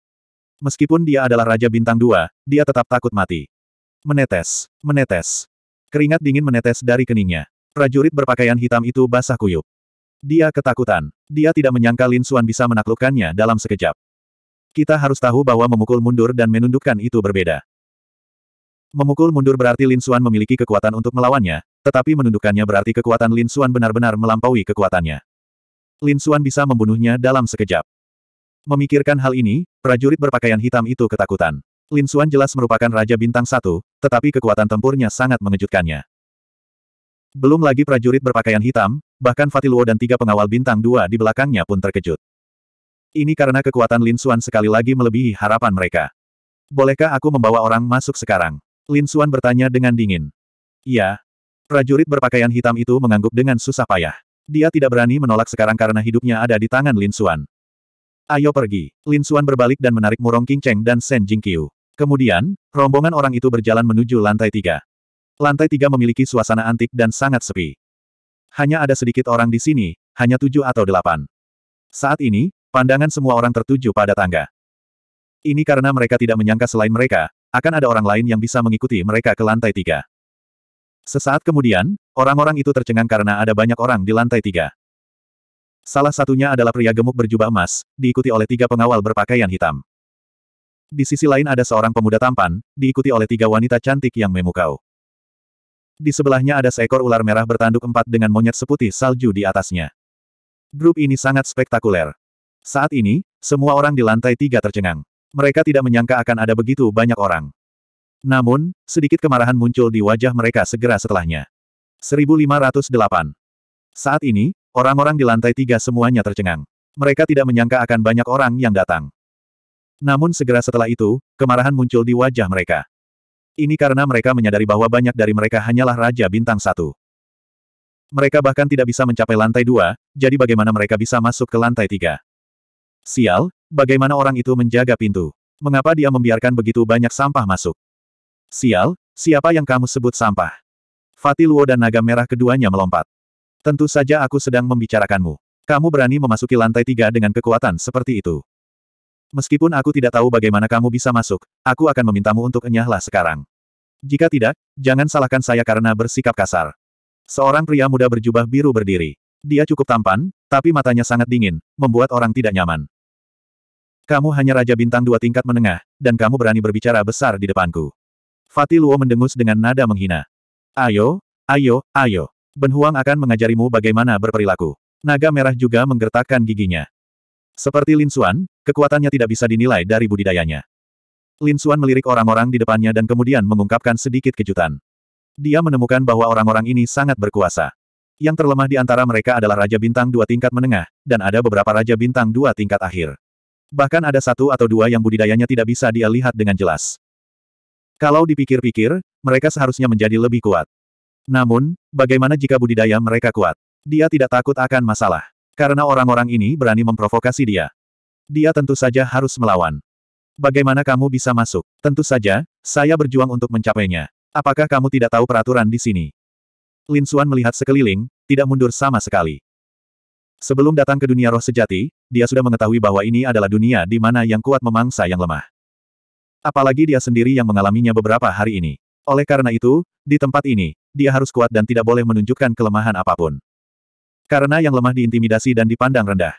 Meskipun dia adalah Raja Bintang dua, dia tetap takut mati. Menetes, menetes. Keringat dingin menetes dari keningnya. Prajurit berpakaian hitam itu basah kuyup. Dia ketakutan. Dia tidak menyangka Lin Xuan bisa menaklukkannya dalam sekejap. Kita harus tahu bahwa memukul mundur dan menundukkan itu berbeda. Memukul mundur berarti Lin Xuan memiliki kekuatan untuk melawannya, tetapi menundukkannya berarti kekuatan Lin Xuan benar-benar melampaui kekuatannya. Lin Xuan bisa membunuhnya dalam sekejap. Memikirkan hal ini, prajurit berpakaian hitam itu ketakutan. Lin Xuan jelas merupakan Raja Bintang Satu, tetapi kekuatan tempurnya sangat mengejutkannya. Belum lagi prajurit berpakaian hitam, bahkan Fatiluo dan tiga pengawal bintang dua di belakangnya pun terkejut. Ini karena kekuatan Lin Xuan sekali lagi melebihi harapan mereka. Bolehkah aku membawa orang masuk sekarang? Lin Xuan bertanya dengan dingin. Ya. Prajurit berpakaian hitam itu mengangguk dengan susah payah. Dia tidak berani menolak sekarang karena hidupnya ada di tangan Lin Xuan. Ayo pergi. Lin Xuan berbalik dan menarik Murong King Cheng dan Shen Jingqiu. Kemudian, rombongan orang itu berjalan menuju lantai tiga. Lantai tiga memiliki suasana antik dan sangat sepi hanya ada sedikit orang di sini, hanya tujuh atau delapan. Saat ini, pandangan semua orang tertuju pada tangga. Ini karena mereka tidak menyangka selain mereka, akan ada orang lain yang bisa mengikuti mereka ke lantai tiga. Sesaat kemudian, orang-orang itu tercengang karena ada banyak orang di lantai tiga. Salah satunya adalah pria gemuk berjubah emas, diikuti oleh tiga pengawal berpakaian hitam. Di sisi lain ada seorang pemuda tampan, diikuti oleh tiga wanita cantik yang memukau. Di sebelahnya ada seekor ular merah bertanduk empat dengan monyet seputih salju di atasnya. Grup ini sangat spektakuler. Saat ini, semua orang di lantai tiga tercengang. Mereka tidak menyangka akan ada begitu banyak orang. Namun, sedikit kemarahan muncul di wajah mereka segera setelahnya. 1508 Saat ini, orang-orang di lantai tiga semuanya tercengang. Mereka tidak menyangka akan banyak orang yang datang. Namun segera setelah itu, kemarahan muncul di wajah mereka. Ini karena mereka menyadari bahwa banyak dari mereka hanyalah Raja Bintang Satu. Mereka bahkan tidak bisa mencapai lantai dua, jadi bagaimana mereka bisa masuk ke lantai tiga? Sial, bagaimana orang itu menjaga pintu? Mengapa dia membiarkan begitu banyak sampah masuk? Sial, siapa yang kamu sebut sampah? Fatiluo dan naga merah keduanya melompat. Tentu saja aku sedang membicarakanmu. Kamu berani memasuki lantai tiga dengan kekuatan seperti itu. Meskipun aku tidak tahu bagaimana kamu bisa masuk, aku akan memintamu untuk enyahlah sekarang. Jika tidak, jangan salahkan saya karena bersikap kasar. Seorang pria muda berjubah biru berdiri. Dia cukup tampan, tapi matanya sangat dingin, membuat orang tidak nyaman. Kamu hanya raja bintang dua tingkat menengah, dan kamu berani berbicara besar di depanku. Fatih Luo mendengus dengan nada menghina. Ayo, ayo, ayo. Ben Huang akan mengajarimu bagaimana berperilaku. Naga merah juga menggertakkan giginya. Seperti Lin Xuan, Kekuatannya tidak bisa dinilai dari budidayanya. Lin Xuan melirik orang-orang di depannya dan kemudian mengungkapkan sedikit kejutan. Dia menemukan bahwa orang-orang ini sangat berkuasa. Yang terlemah di antara mereka adalah Raja Bintang dua tingkat menengah, dan ada beberapa Raja Bintang dua tingkat akhir. Bahkan ada satu atau dua yang budidayanya tidak bisa dia lihat dengan jelas. Kalau dipikir-pikir, mereka seharusnya menjadi lebih kuat. Namun, bagaimana jika budidaya mereka kuat? Dia tidak takut akan masalah. Karena orang-orang ini berani memprovokasi dia. Dia tentu saja harus melawan. Bagaimana kamu bisa masuk? Tentu saja, saya berjuang untuk mencapainya. Apakah kamu tidak tahu peraturan di sini? Lin Xuan melihat sekeliling, tidak mundur sama sekali. Sebelum datang ke dunia roh sejati, dia sudah mengetahui bahwa ini adalah dunia di mana yang kuat memangsa yang lemah. Apalagi dia sendiri yang mengalaminya beberapa hari ini. Oleh karena itu, di tempat ini, dia harus kuat dan tidak boleh menunjukkan kelemahan apapun. Karena yang lemah diintimidasi dan dipandang rendah.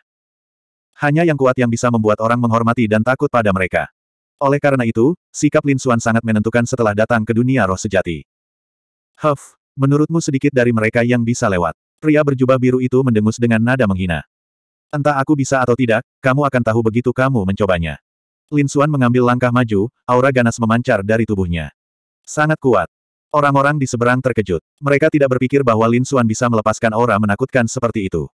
Hanya yang kuat yang bisa membuat orang menghormati dan takut pada mereka. Oleh karena itu, sikap Lin Suan sangat menentukan setelah datang ke dunia roh sejati. Huff, menurutmu sedikit dari mereka yang bisa lewat. Pria berjubah biru itu mendengus dengan nada menghina. Entah aku bisa atau tidak, kamu akan tahu begitu kamu mencobanya. Lin Suan mengambil langkah maju, aura ganas memancar dari tubuhnya. Sangat kuat. Orang-orang di seberang terkejut. Mereka tidak berpikir bahwa Lin Suan bisa melepaskan aura menakutkan seperti itu.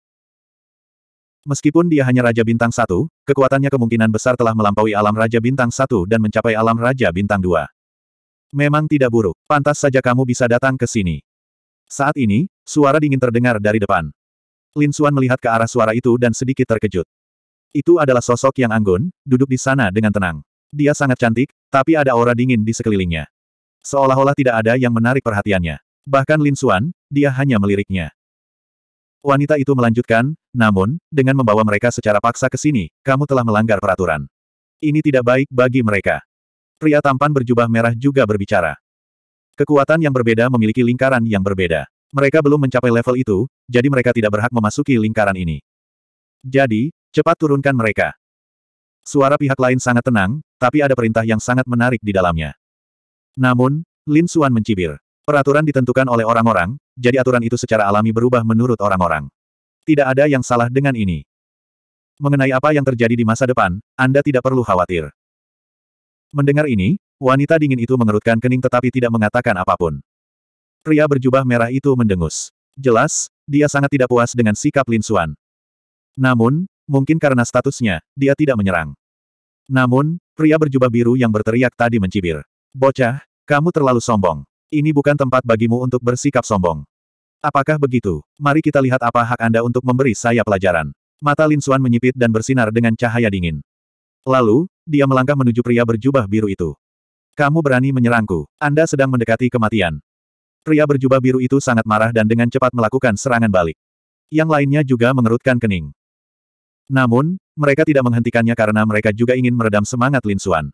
Meskipun dia hanya Raja Bintang Satu, kekuatannya kemungkinan besar telah melampaui alam Raja Bintang Satu dan mencapai alam Raja Bintang Dua. Memang tidak buruk, pantas saja kamu bisa datang ke sini. Saat ini, suara dingin terdengar dari depan. Lin Xuan melihat ke arah suara itu dan sedikit terkejut. Itu adalah sosok yang anggun, duduk di sana dengan tenang. Dia sangat cantik, tapi ada aura dingin di sekelilingnya. Seolah-olah tidak ada yang menarik perhatiannya. Bahkan Lin Xuan, dia hanya meliriknya. Wanita itu melanjutkan, namun, dengan membawa mereka secara paksa ke sini, kamu telah melanggar peraturan. Ini tidak baik bagi mereka. Pria tampan berjubah merah juga berbicara. Kekuatan yang berbeda memiliki lingkaran yang berbeda. Mereka belum mencapai level itu, jadi mereka tidak berhak memasuki lingkaran ini. Jadi, cepat turunkan mereka. Suara pihak lain sangat tenang, tapi ada perintah yang sangat menarik di dalamnya. Namun, Lin Suan mencibir. Peraturan ditentukan oleh orang-orang, jadi aturan itu secara alami berubah menurut orang-orang. Tidak ada yang salah dengan ini. Mengenai apa yang terjadi di masa depan, Anda tidak perlu khawatir. Mendengar ini, wanita dingin itu mengerutkan kening tetapi tidak mengatakan apapun. Pria berjubah merah itu mendengus. Jelas, dia sangat tidak puas dengan sikap Lin Suan. Namun, mungkin karena statusnya, dia tidak menyerang. Namun, pria berjubah biru yang berteriak tadi mencibir. Bocah, kamu terlalu sombong. Ini bukan tempat bagimu untuk bersikap sombong. Apakah begitu? Mari kita lihat apa hak Anda untuk memberi saya pelajaran. Mata Lin Suan menyipit dan bersinar dengan cahaya dingin. Lalu, dia melangkah menuju pria berjubah biru itu. Kamu berani menyerangku. Anda sedang mendekati kematian. Pria berjubah biru itu sangat marah dan dengan cepat melakukan serangan balik. Yang lainnya juga mengerutkan kening. Namun, mereka tidak menghentikannya karena mereka juga ingin meredam semangat Lin Suan.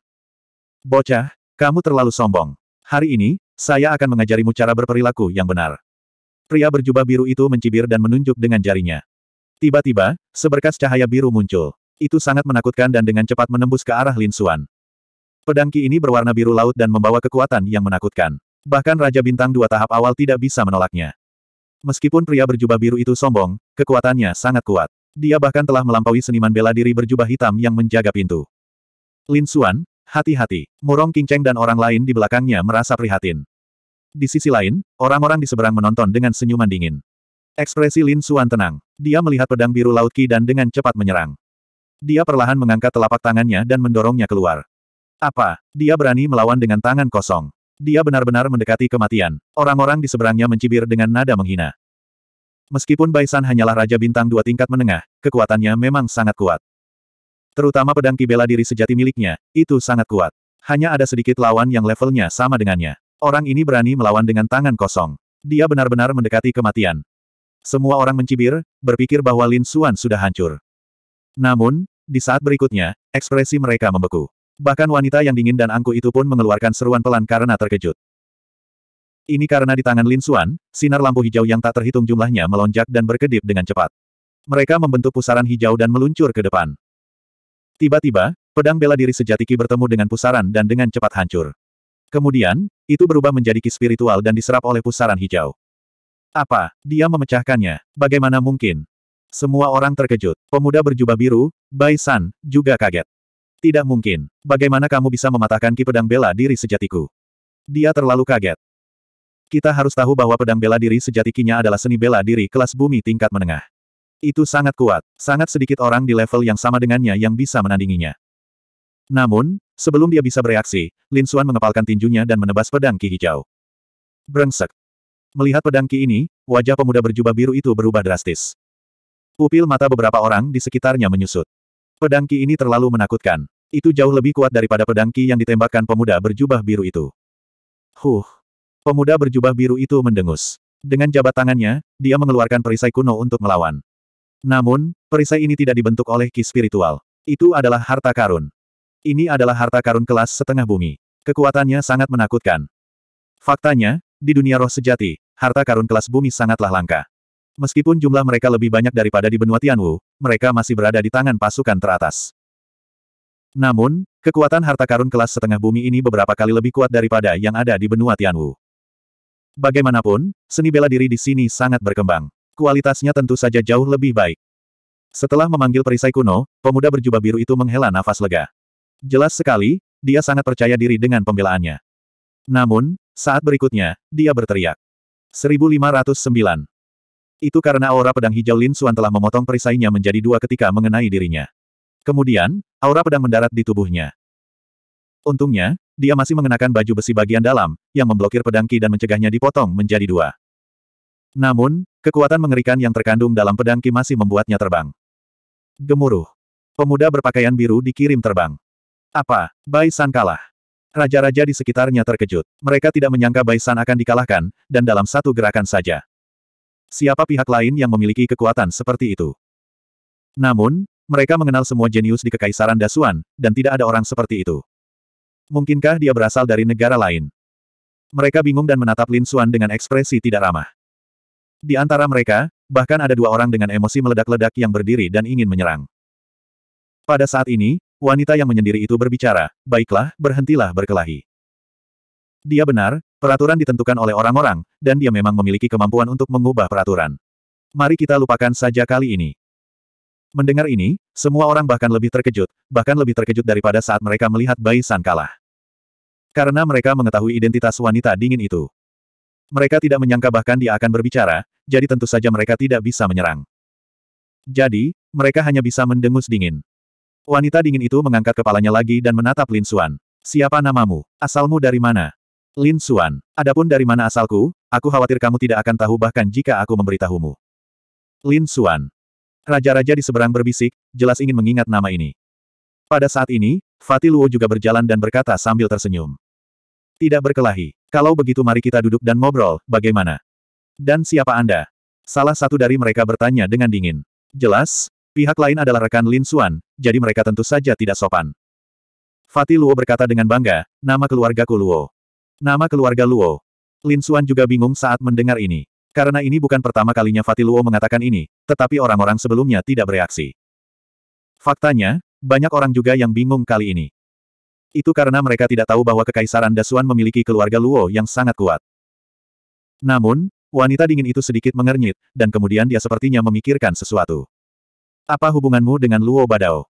Bocah, kamu terlalu sombong. Hari ini, saya akan mengajarimu cara berperilaku yang benar. Pria berjubah biru itu mencibir dan menunjuk dengan jarinya. Tiba-tiba, seberkas cahaya biru muncul. Itu sangat menakutkan dan dengan cepat menembus ke arah Lin Suan. Pedang Ki ini berwarna biru laut dan membawa kekuatan yang menakutkan. Bahkan Raja Bintang dua tahap awal tidak bisa menolaknya. Meskipun pria berjubah biru itu sombong, kekuatannya sangat kuat. Dia bahkan telah melampaui seniman bela diri berjubah hitam yang menjaga pintu. Lin Suan. Hati-hati, Murong Kingceng dan orang lain di belakangnya merasa prihatin. Di sisi lain, orang-orang di seberang menonton dengan senyuman dingin. Ekspresi Lin Xuan tenang. Dia melihat pedang biru Laut Qi dan dengan cepat menyerang. Dia perlahan mengangkat telapak tangannya dan mendorongnya keluar. Apa? Dia berani melawan dengan tangan kosong. Dia benar-benar mendekati kematian. Orang-orang di seberangnya mencibir dengan nada menghina. Meskipun Baisan hanyalah Raja Bintang dua tingkat menengah, kekuatannya memang sangat kuat. Terutama pedang kibela diri sejati miliknya, itu sangat kuat. Hanya ada sedikit lawan yang levelnya sama dengannya. Orang ini berani melawan dengan tangan kosong. Dia benar-benar mendekati kematian. Semua orang mencibir, berpikir bahwa Lin Suan sudah hancur. Namun, di saat berikutnya, ekspresi mereka membeku. Bahkan wanita yang dingin dan angku itu pun mengeluarkan seruan pelan karena terkejut. Ini karena di tangan Lin Suan, sinar lampu hijau yang tak terhitung jumlahnya melonjak dan berkedip dengan cepat. Mereka membentuk pusaran hijau dan meluncur ke depan. Tiba-tiba, pedang bela diri sejati Ki bertemu dengan pusaran dan dengan cepat hancur. Kemudian, itu berubah menjadi Ki spiritual dan diserap oleh pusaran hijau. Apa? Dia memecahkannya. Bagaimana mungkin? Semua orang terkejut. Pemuda berjubah biru, Bai San, juga kaget. Tidak mungkin. Bagaimana kamu bisa mematahkan Ki pedang bela diri sejatiku? Dia terlalu kaget. Kita harus tahu bahwa pedang bela diri sejatikinya adalah seni bela diri kelas bumi tingkat menengah. Itu sangat kuat, sangat sedikit orang di level yang sama dengannya yang bisa menandinginya. Namun, sebelum dia bisa bereaksi, Lin Xuan mengepalkan tinjunya dan menebas pedang ki hijau. Brengsek. Melihat pedang ki ini, wajah pemuda berjubah biru itu berubah drastis. Pupil mata beberapa orang di sekitarnya menyusut. Pedang ki ini terlalu menakutkan. Itu jauh lebih kuat daripada pedang ki yang ditembakkan pemuda berjubah biru itu. Huh. Pemuda berjubah biru itu mendengus. Dengan jabat tangannya, dia mengeluarkan perisai kuno untuk melawan. Namun, perisai ini tidak dibentuk oleh ki spiritual. Itu adalah harta karun. Ini adalah harta karun kelas setengah bumi. Kekuatannya sangat menakutkan. Faktanya, di dunia roh sejati, harta karun kelas bumi sangatlah langka. Meskipun jumlah mereka lebih banyak daripada di benua Tianwu, mereka masih berada di tangan pasukan teratas. Namun, kekuatan harta karun kelas setengah bumi ini beberapa kali lebih kuat daripada yang ada di benua Tianwu. Bagaimanapun, seni bela diri di sini sangat berkembang. Kualitasnya tentu saja jauh lebih baik. Setelah memanggil perisai kuno, pemuda berjubah biru itu menghela nafas lega. Jelas sekali, dia sangat percaya diri dengan pembelaannya. Namun, saat berikutnya, dia berteriak. 1509. Itu karena aura pedang hijau Lin Xuan telah memotong perisainya menjadi dua ketika mengenai dirinya. Kemudian, aura pedang mendarat di tubuhnya. Untungnya, dia masih mengenakan baju besi bagian dalam, yang memblokir pedang ki dan mencegahnya dipotong menjadi dua. Namun, kekuatan mengerikan yang terkandung dalam pedang Ki masih membuatnya terbang. Gemuruh. Pemuda berpakaian biru dikirim terbang. Apa? Bai San kalah. Raja-raja di sekitarnya terkejut. Mereka tidak menyangka Bai San akan dikalahkan, dan dalam satu gerakan saja. Siapa pihak lain yang memiliki kekuatan seperti itu? Namun, mereka mengenal semua jenius di Kekaisaran Dasuan, dan tidak ada orang seperti itu. Mungkinkah dia berasal dari negara lain? Mereka bingung dan menatap Lin Suan dengan ekspresi tidak ramah. Di antara mereka, bahkan ada dua orang dengan emosi meledak-ledak yang berdiri dan ingin menyerang. Pada saat ini, wanita yang menyendiri itu berbicara, baiklah, berhentilah berkelahi. Dia benar, peraturan ditentukan oleh orang-orang, dan dia memang memiliki kemampuan untuk mengubah peraturan. Mari kita lupakan saja kali ini. Mendengar ini, semua orang bahkan lebih terkejut, bahkan lebih terkejut daripada saat mereka melihat Bai San kalah. Karena mereka mengetahui identitas wanita dingin itu. Mereka tidak menyangka bahkan dia akan berbicara, jadi tentu saja mereka tidak bisa menyerang. Jadi, mereka hanya bisa mendengus dingin. Wanita dingin itu mengangkat kepalanya lagi dan menatap Lin Xuan. Siapa namamu? Asalmu dari mana? Lin Xuan. Adapun dari mana asalku, aku khawatir kamu tidak akan tahu bahkan jika aku memberitahumu. Lin Xuan. Raja-raja di seberang berbisik, jelas ingin mengingat nama ini. Pada saat ini, Fatih Luo juga berjalan dan berkata sambil tersenyum. Tidak berkelahi. Kalau begitu mari kita duduk dan ngobrol, bagaimana? Dan siapa Anda? Salah satu dari mereka bertanya dengan dingin. Jelas, pihak lain adalah rekan Lin Suan, jadi mereka tentu saja tidak sopan. Fatih Luo berkata dengan bangga, nama keluarga ku Luo. Nama keluarga Luo. Lin Suan juga bingung saat mendengar ini. Karena ini bukan pertama kalinya Fatih Luo mengatakan ini, tetapi orang-orang sebelumnya tidak bereaksi. Faktanya, banyak orang juga yang bingung kali ini. Itu karena mereka tidak tahu bahwa Kekaisaran Dasuan memiliki keluarga Luo yang sangat kuat. Namun, Wanita dingin itu sedikit mengernyit, dan kemudian dia sepertinya memikirkan sesuatu. Apa hubunganmu dengan Luo Badao?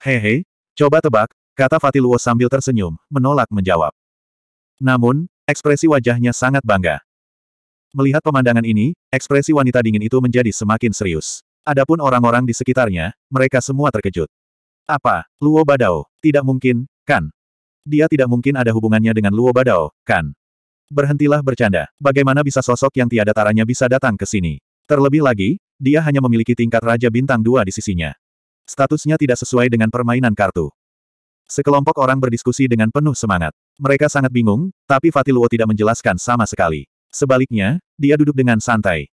Hehe, coba tebak, kata Fatih Luo sambil tersenyum, menolak menjawab. Namun, ekspresi wajahnya sangat bangga. Melihat pemandangan ini, ekspresi wanita dingin itu menjadi semakin serius. Adapun orang-orang di sekitarnya, mereka semua terkejut. Apa, Luo Badao? Tidak mungkin, kan? Dia tidak mungkin ada hubungannya dengan Luo Badao, kan? Berhentilah bercanda. Bagaimana bisa sosok yang tiada taranya bisa datang ke sini? Terlebih lagi, dia hanya memiliki tingkat Raja Bintang dua di sisinya. Statusnya tidak sesuai dengan permainan kartu. Sekelompok orang berdiskusi dengan penuh semangat. Mereka sangat bingung, tapi Fatiluo tidak menjelaskan sama sekali. Sebaliknya, dia duduk dengan santai.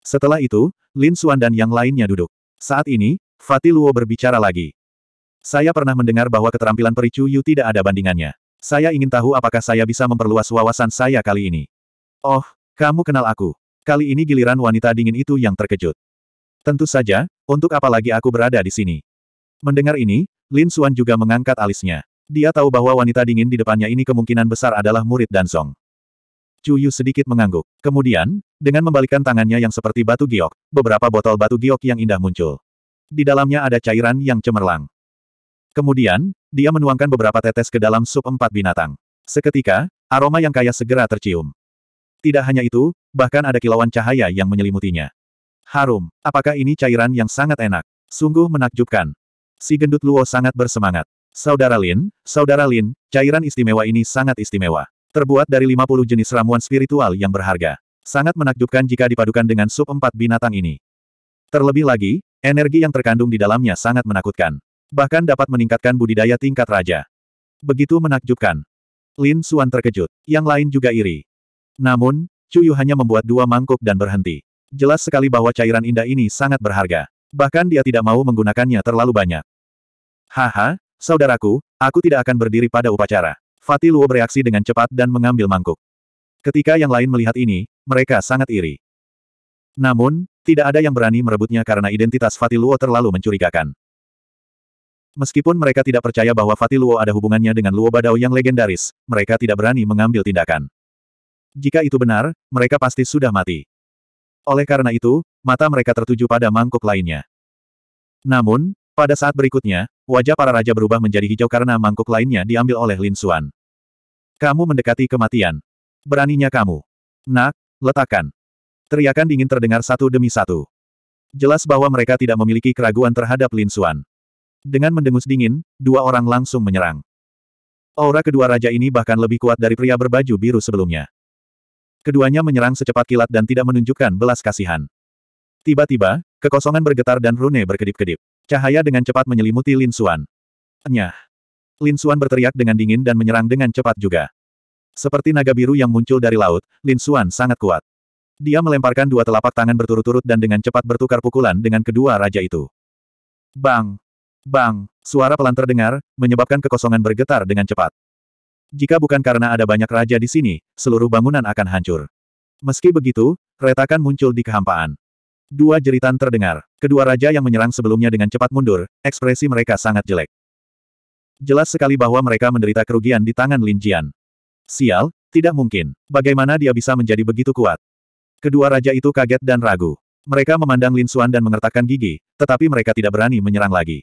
Setelah itu, Lin Xuan dan yang lainnya duduk. Saat ini, Fatiluo berbicara lagi. Saya pernah mendengar bahwa keterampilan Pericu Yu tidak ada bandingannya. Saya ingin tahu apakah saya bisa memperluas wawasan saya kali ini. Oh, kamu kenal aku. Kali ini giliran wanita dingin itu yang terkejut. Tentu saja, untuk apa lagi aku berada di sini. Mendengar ini, Lin Xuan juga mengangkat alisnya. Dia tahu bahwa wanita dingin di depannya ini kemungkinan besar adalah murid Dan Song. Chu Yu sedikit mengangguk. Kemudian, dengan membalikkan tangannya yang seperti batu giok, beberapa botol batu giok yang indah muncul. Di dalamnya ada cairan yang cemerlang. Kemudian, dia menuangkan beberapa tetes ke dalam sup empat binatang. Seketika, aroma yang kaya segera tercium. Tidak hanya itu, bahkan ada kilauan cahaya yang menyelimutinya. Harum, apakah ini cairan yang sangat enak? Sungguh menakjubkan. Si gendut Luo sangat bersemangat. Saudara Lin, Saudara Lin, cairan istimewa ini sangat istimewa. Terbuat dari 50 jenis ramuan spiritual yang berharga. Sangat menakjubkan jika dipadukan dengan sup empat binatang ini. Terlebih lagi, energi yang terkandung di dalamnya sangat menakutkan. Bahkan dapat meningkatkan budidaya tingkat raja. Begitu menakjubkan. Lin Suan terkejut. Yang lain juga iri. Namun, Cuyu hanya membuat dua mangkuk dan berhenti. Jelas sekali bahwa cairan indah ini sangat berharga. Bahkan dia tidak mau menggunakannya terlalu banyak. Haha, saudaraku, aku tidak akan berdiri pada upacara. Fatih Luo bereaksi dengan cepat dan mengambil mangkuk. Ketika yang lain melihat ini, mereka sangat iri. Namun, tidak ada yang berani merebutnya karena identitas Fatih Luo terlalu mencurigakan. Meskipun mereka tidak percaya bahwa Fatih Luo ada hubungannya dengan Luo Badao yang legendaris, mereka tidak berani mengambil tindakan. Jika itu benar, mereka pasti sudah mati. Oleh karena itu, mata mereka tertuju pada mangkuk lainnya. Namun, pada saat berikutnya, wajah para raja berubah menjadi hijau karena mangkuk lainnya diambil oleh Lin Xuan. Kamu mendekati kematian. Beraninya kamu. Nak, letakkan. Teriakan dingin terdengar satu demi satu. Jelas bahwa mereka tidak memiliki keraguan terhadap Lin Xuan. Dengan mendengus dingin, dua orang langsung menyerang. Aura kedua raja ini bahkan lebih kuat dari pria berbaju biru sebelumnya. Keduanya menyerang secepat kilat dan tidak menunjukkan belas kasihan. Tiba-tiba, kekosongan bergetar dan rune berkedip-kedip. Cahaya dengan cepat menyelimuti Lin Suan. Nyah! Lin Suan berteriak dengan dingin dan menyerang dengan cepat juga. Seperti naga biru yang muncul dari laut, Lin Suan sangat kuat. Dia melemparkan dua telapak tangan berturut-turut dan dengan cepat bertukar pukulan dengan kedua raja itu. Bang! Bang! Suara pelan terdengar, menyebabkan kekosongan bergetar dengan cepat. Jika bukan karena ada banyak raja di sini, seluruh bangunan akan hancur. Meski begitu, retakan muncul di kehampaan. Dua jeritan terdengar. Kedua raja yang menyerang sebelumnya dengan cepat mundur, ekspresi mereka sangat jelek. Jelas sekali bahwa mereka menderita kerugian di tangan Lin Jian. Sial, tidak mungkin. Bagaimana dia bisa menjadi begitu kuat? Kedua raja itu kaget dan ragu. Mereka memandang Lin Xuan dan mengertakkan gigi, tetapi mereka tidak berani menyerang lagi.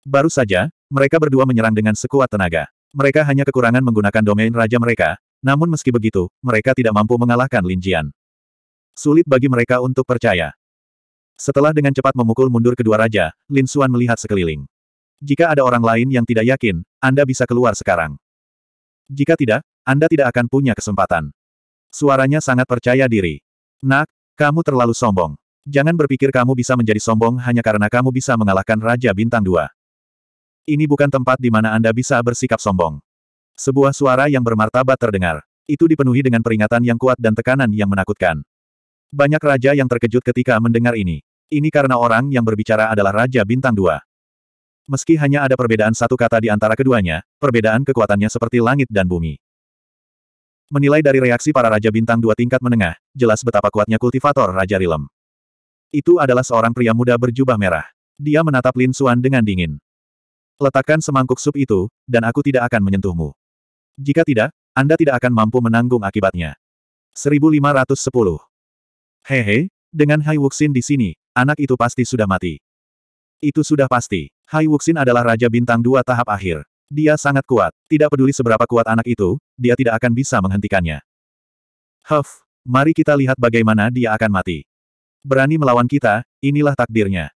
Baru saja, mereka berdua menyerang dengan sekuat tenaga. Mereka hanya kekurangan menggunakan domain raja mereka, namun meski begitu, mereka tidak mampu mengalahkan Lin Jian. Sulit bagi mereka untuk percaya. Setelah dengan cepat memukul mundur kedua raja, Lin Xuan melihat sekeliling. Jika ada orang lain yang tidak yakin, Anda bisa keluar sekarang. Jika tidak, Anda tidak akan punya kesempatan. Suaranya sangat percaya diri. Nak, kamu terlalu sombong. Jangan berpikir kamu bisa menjadi sombong hanya karena kamu bisa mengalahkan Raja Bintang 2. Ini bukan tempat di mana Anda bisa bersikap sombong. Sebuah suara yang bermartabat terdengar. Itu dipenuhi dengan peringatan yang kuat dan tekanan yang menakutkan. Banyak raja yang terkejut ketika mendengar ini. Ini karena orang yang berbicara adalah Raja Bintang Dua. Meski hanya ada perbedaan satu kata di antara keduanya, perbedaan kekuatannya seperti langit dan bumi. Menilai dari reaksi para Raja Bintang Dua tingkat menengah, jelas betapa kuatnya kultivator Raja Rilem. Itu adalah seorang pria muda berjubah merah. Dia menatap Lin Suan dengan dingin. Letakkan semangkuk sup itu, dan aku tidak akan menyentuhmu. Jika tidak, Anda tidak akan mampu menanggung akibatnya. 1510. Hehe, dengan Hai Wuxin di sini, anak itu pasti sudah mati. Itu sudah pasti. Hai Wuxin adalah Raja Bintang dua tahap akhir. Dia sangat kuat. Tidak peduli seberapa kuat anak itu, dia tidak akan bisa menghentikannya. Huff, mari kita lihat bagaimana dia akan mati. Berani melawan kita, inilah takdirnya.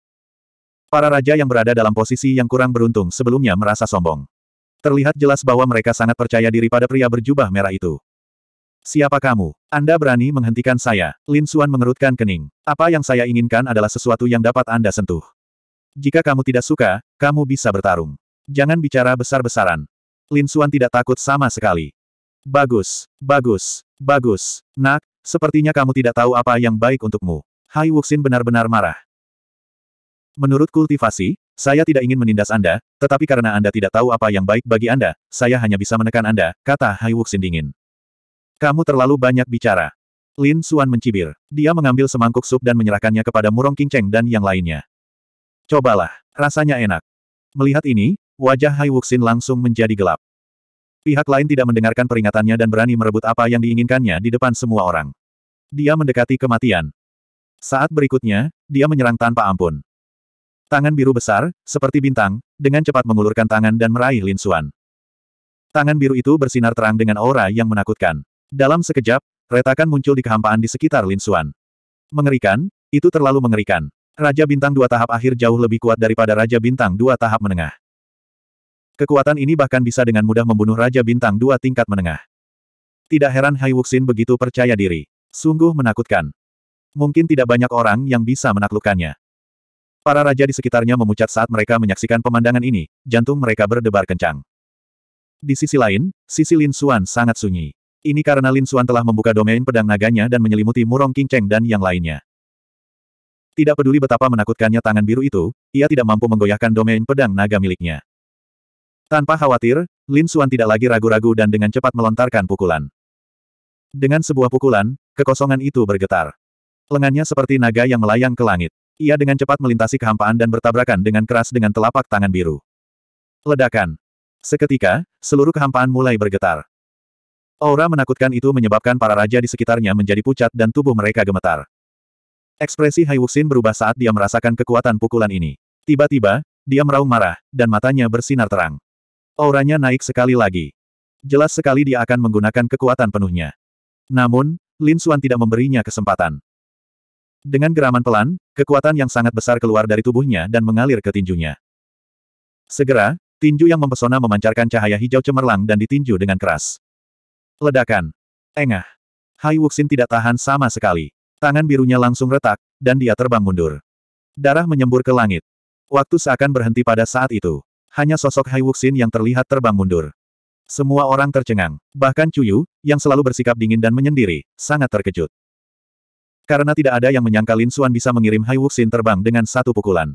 Para raja yang berada dalam posisi yang kurang beruntung sebelumnya merasa sombong. Terlihat jelas bahwa mereka sangat percaya diri pada pria berjubah merah itu. Siapa kamu? Anda berani menghentikan saya? Lin Suan mengerutkan kening. Apa yang saya inginkan adalah sesuatu yang dapat Anda sentuh. Jika kamu tidak suka, kamu bisa bertarung. Jangan bicara besar-besaran. Lin Suan tidak takut sama sekali. Bagus, bagus, bagus. Nak, sepertinya kamu tidak tahu apa yang baik untukmu. Hai Wuxin benar-benar marah. Menurut kultivasi, saya tidak ingin menindas Anda, tetapi karena Anda tidak tahu apa yang baik bagi Anda, saya hanya bisa menekan Anda, kata Hai Wuxin dingin. Kamu terlalu banyak bicara. Lin Suan mencibir. Dia mengambil semangkuk sup dan menyerahkannya kepada Murong Kingcheng dan yang lainnya. Cobalah, rasanya enak. Melihat ini, wajah Hai Wuxin langsung menjadi gelap. Pihak lain tidak mendengarkan peringatannya dan berani merebut apa yang diinginkannya di depan semua orang. Dia mendekati kematian. Saat berikutnya, dia menyerang tanpa ampun. Tangan biru besar, seperti bintang, dengan cepat mengulurkan tangan dan meraih Lin Xuan. Tangan biru itu bersinar terang dengan aura yang menakutkan. Dalam sekejap, retakan muncul di kehampaan di sekitar Lin Xuan. Mengerikan, itu terlalu mengerikan. Raja bintang dua tahap akhir jauh lebih kuat daripada Raja bintang dua tahap menengah. Kekuatan ini bahkan bisa dengan mudah membunuh Raja bintang dua tingkat menengah. Tidak heran Hai Wuxin begitu percaya diri. Sungguh menakutkan. Mungkin tidak banyak orang yang bisa menaklukkannya. Para raja di sekitarnya memucat saat mereka menyaksikan pemandangan ini, jantung mereka berdebar kencang. Di sisi lain, sisi Lin Xuan sangat sunyi. Ini karena Lin Xuan telah membuka domain pedang naganya dan menyelimuti Murong King Cheng dan yang lainnya. Tidak peduli betapa menakutkannya tangan biru itu, ia tidak mampu menggoyahkan domain pedang naga miliknya. Tanpa khawatir, Lin Xuan tidak lagi ragu-ragu dan dengan cepat melontarkan pukulan. Dengan sebuah pukulan, kekosongan itu bergetar. Lengannya seperti naga yang melayang ke langit. Ia dengan cepat melintasi kehampaan dan bertabrakan dengan keras dengan telapak tangan biru. Ledakan. Seketika, seluruh kehampaan mulai bergetar. Aura menakutkan itu menyebabkan para raja di sekitarnya menjadi pucat dan tubuh mereka gemetar. Ekspresi Hai Wuxin berubah saat dia merasakan kekuatan pukulan ini. Tiba-tiba, dia meraung marah, dan matanya bersinar terang. Auranya naik sekali lagi. Jelas sekali dia akan menggunakan kekuatan penuhnya. Namun, Lin Suan tidak memberinya kesempatan. Dengan geraman pelan, kekuatan yang sangat besar keluar dari tubuhnya dan mengalir ke tinjunya. Segera, tinju yang mempesona memancarkan cahaya hijau cemerlang dan ditinju dengan keras. Ledakan. Engah. Hai Wuxin tidak tahan sama sekali. Tangan birunya langsung retak, dan dia terbang mundur. Darah menyembur ke langit. Waktu seakan berhenti pada saat itu. Hanya sosok Hai Wuxin yang terlihat terbang mundur. Semua orang tercengang. Bahkan Cuyu, yang selalu bersikap dingin dan menyendiri, sangat terkejut. Karena tidak ada yang menyangka Lin Xuan bisa mengirim Hai Wuxin terbang dengan satu pukulan.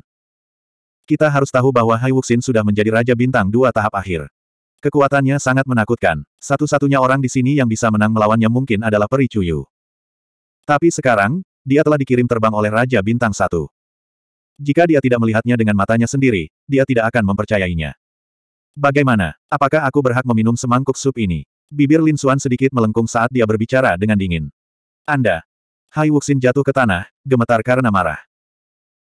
Kita harus tahu bahwa Hai Wuxin sudah menjadi Raja Bintang dua tahap akhir. Kekuatannya sangat menakutkan. Satu-satunya orang di sini yang bisa menang melawannya mungkin adalah Peri Cuyu. Tapi sekarang, dia telah dikirim terbang oleh Raja Bintang Satu. Jika dia tidak melihatnya dengan matanya sendiri, dia tidak akan mempercayainya. Bagaimana? Apakah aku berhak meminum semangkuk sup ini? Bibir Lin Xuan sedikit melengkung saat dia berbicara dengan dingin. Anda, Hai Wuxin jatuh ke tanah, gemetar karena marah.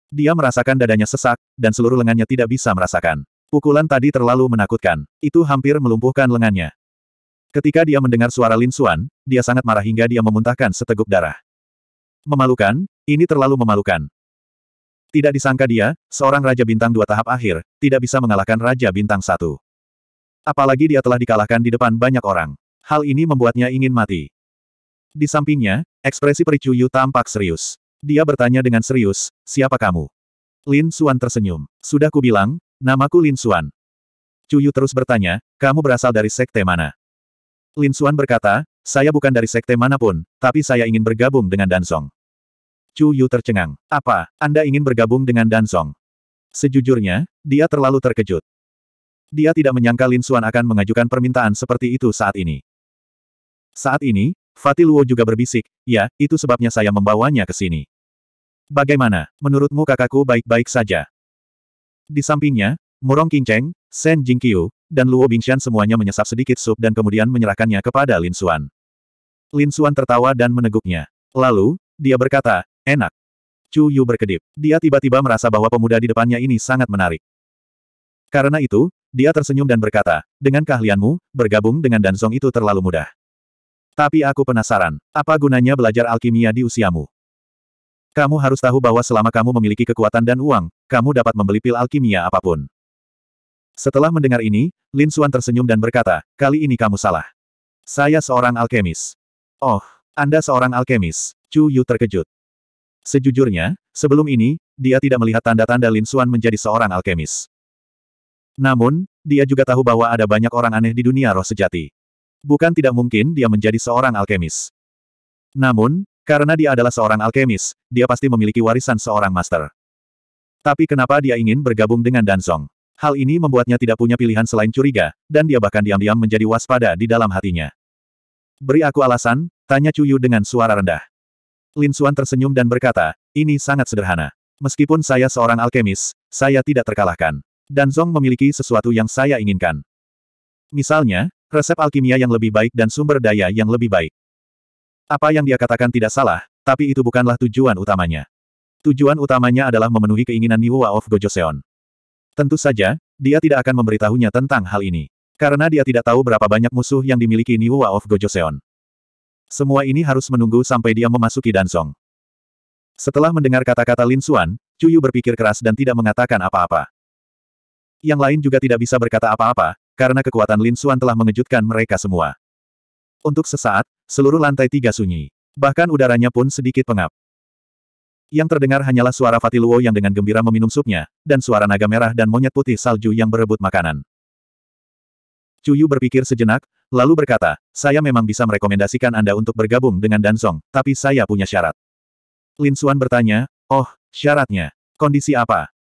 Dia merasakan dadanya sesak, dan seluruh lengannya tidak bisa merasakan. Pukulan tadi terlalu menakutkan. Itu hampir melumpuhkan lengannya. Ketika dia mendengar suara Lin Suan, dia sangat marah hingga dia memuntahkan seteguk darah. Memalukan, ini terlalu memalukan. Tidak disangka dia, seorang Raja Bintang dua tahap akhir, tidak bisa mengalahkan Raja Bintang satu. Apalagi dia telah dikalahkan di depan banyak orang. Hal ini membuatnya ingin mati. Di sampingnya, ekspresi Yu tampak serius. Dia bertanya dengan serius, siapa kamu? Lin Suan tersenyum. Sudah kubilang, namaku Lin Suan. Yu terus bertanya, kamu berasal dari sekte mana? Lin Suan berkata, saya bukan dari sekte manapun, tapi saya ingin bergabung dengan Danzong. Yu tercengang. Apa, Anda ingin bergabung dengan Danzong? Sejujurnya, dia terlalu terkejut. Dia tidak menyangka Lin Suan akan mengajukan permintaan seperti itu saat ini. Saat ini, Luo juga berbisik, ya, itu sebabnya saya membawanya ke sini. Bagaimana, menurutmu kakakku baik-baik saja? Di sampingnya, Murong Qingcheng, Shen Jingqiu, dan Luo Bingxian semuanya menyesap sedikit sup dan kemudian menyerahkannya kepada Lin Xuan. Lin Xuan tertawa dan meneguknya. Lalu, dia berkata, enak. Chu Yu berkedip. Dia tiba-tiba merasa bahwa pemuda di depannya ini sangat menarik. Karena itu, dia tersenyum dan berkata, dengan keahlianmu, bergabung dengan Danzong itu terlalu mudah. Tapi aku penasaran, apa gunanya belajar alkimia di usiamu? Kamu harus tahu bahwa selama kamu memiliki kekuatan dan uang, kamu dapat membeli pil alkimia apapun. Setelah mendengar ini, Lin Xuan tersenyum dan berkata, kali ini kamu salah. Saya seorang alkemis. Oh, Anda seorang alkemis. Chu Yu terkejut. Sejujurnya, sebelum ini, dia tidak melihat tanda-tanda Lin Xuan menjadi seorang alkemis. Namun, dia juga tahu bahwa ada banyak orang aneh di dunia roh sejati bukan tidak mungkin dia menjadi seorang alkemis. Namun, karena dia adalah seorang alkemis, dia pasti memiliki warisan seorang master. Tapi kenapa dia ingin bergabung dengan Danzong? Hal ini membuatnya tidak punya pilihan selain curiga, dan dia bahkan diam-diam menjadi waspada di dalam hatinya. Beri aku alasan, tanya Cuyu dengan suara rendah. Lin Suan tersenyum dan berkata, ini sangat sederhana. Meskipun saya seorang alkemis, saya tidak terkalahkan. Dan Zong memiliki sesuatu yang saya inginkan. Misalnya, Resep alkimia yang lebih baik dan sumber daya yang lebih baik. Apa yang dia katakan tidak salah, tapi itu bukanlah tujuan utamanya. Tujuan utamanya adalah memenuhi keinginan Niwa of Gojoseon. Tentu saja, dia tidak akan memberitahunya tentang hal ini. Karena dia tidak tahu berapa banyak musuh yang dimiliki Niwa of Gojoseon. Semua ini harus menunggu sampai dia memasuki Dansong. Setelah mendengar kata-kata Lin Xuan, Cuyu berpikir keras dan tidak mengatakan apa-apa. Yang lain juga tidak bisa berkata apa-apa, karena kekuatan Lin Suan telah mengejutkan mereka semua. Untuk sesaat, seluruh lantai tiga sunyi. Bahkan udaranya pun sedikit pengap. Yang terdengar hanyalah suara Fatiluo yang dengan gembira meminum supnya, dan suara naga merah dan monyet putih salju yang berebut makanan. Cuyu berpikir sejenak, lalu berkata, saya memang bisa merekomendasikan Anda untuk bergabung dengan Danzong, tapi saya punya syarat. Lin Suan bertanya, oh, syaratnya, kondisi apa?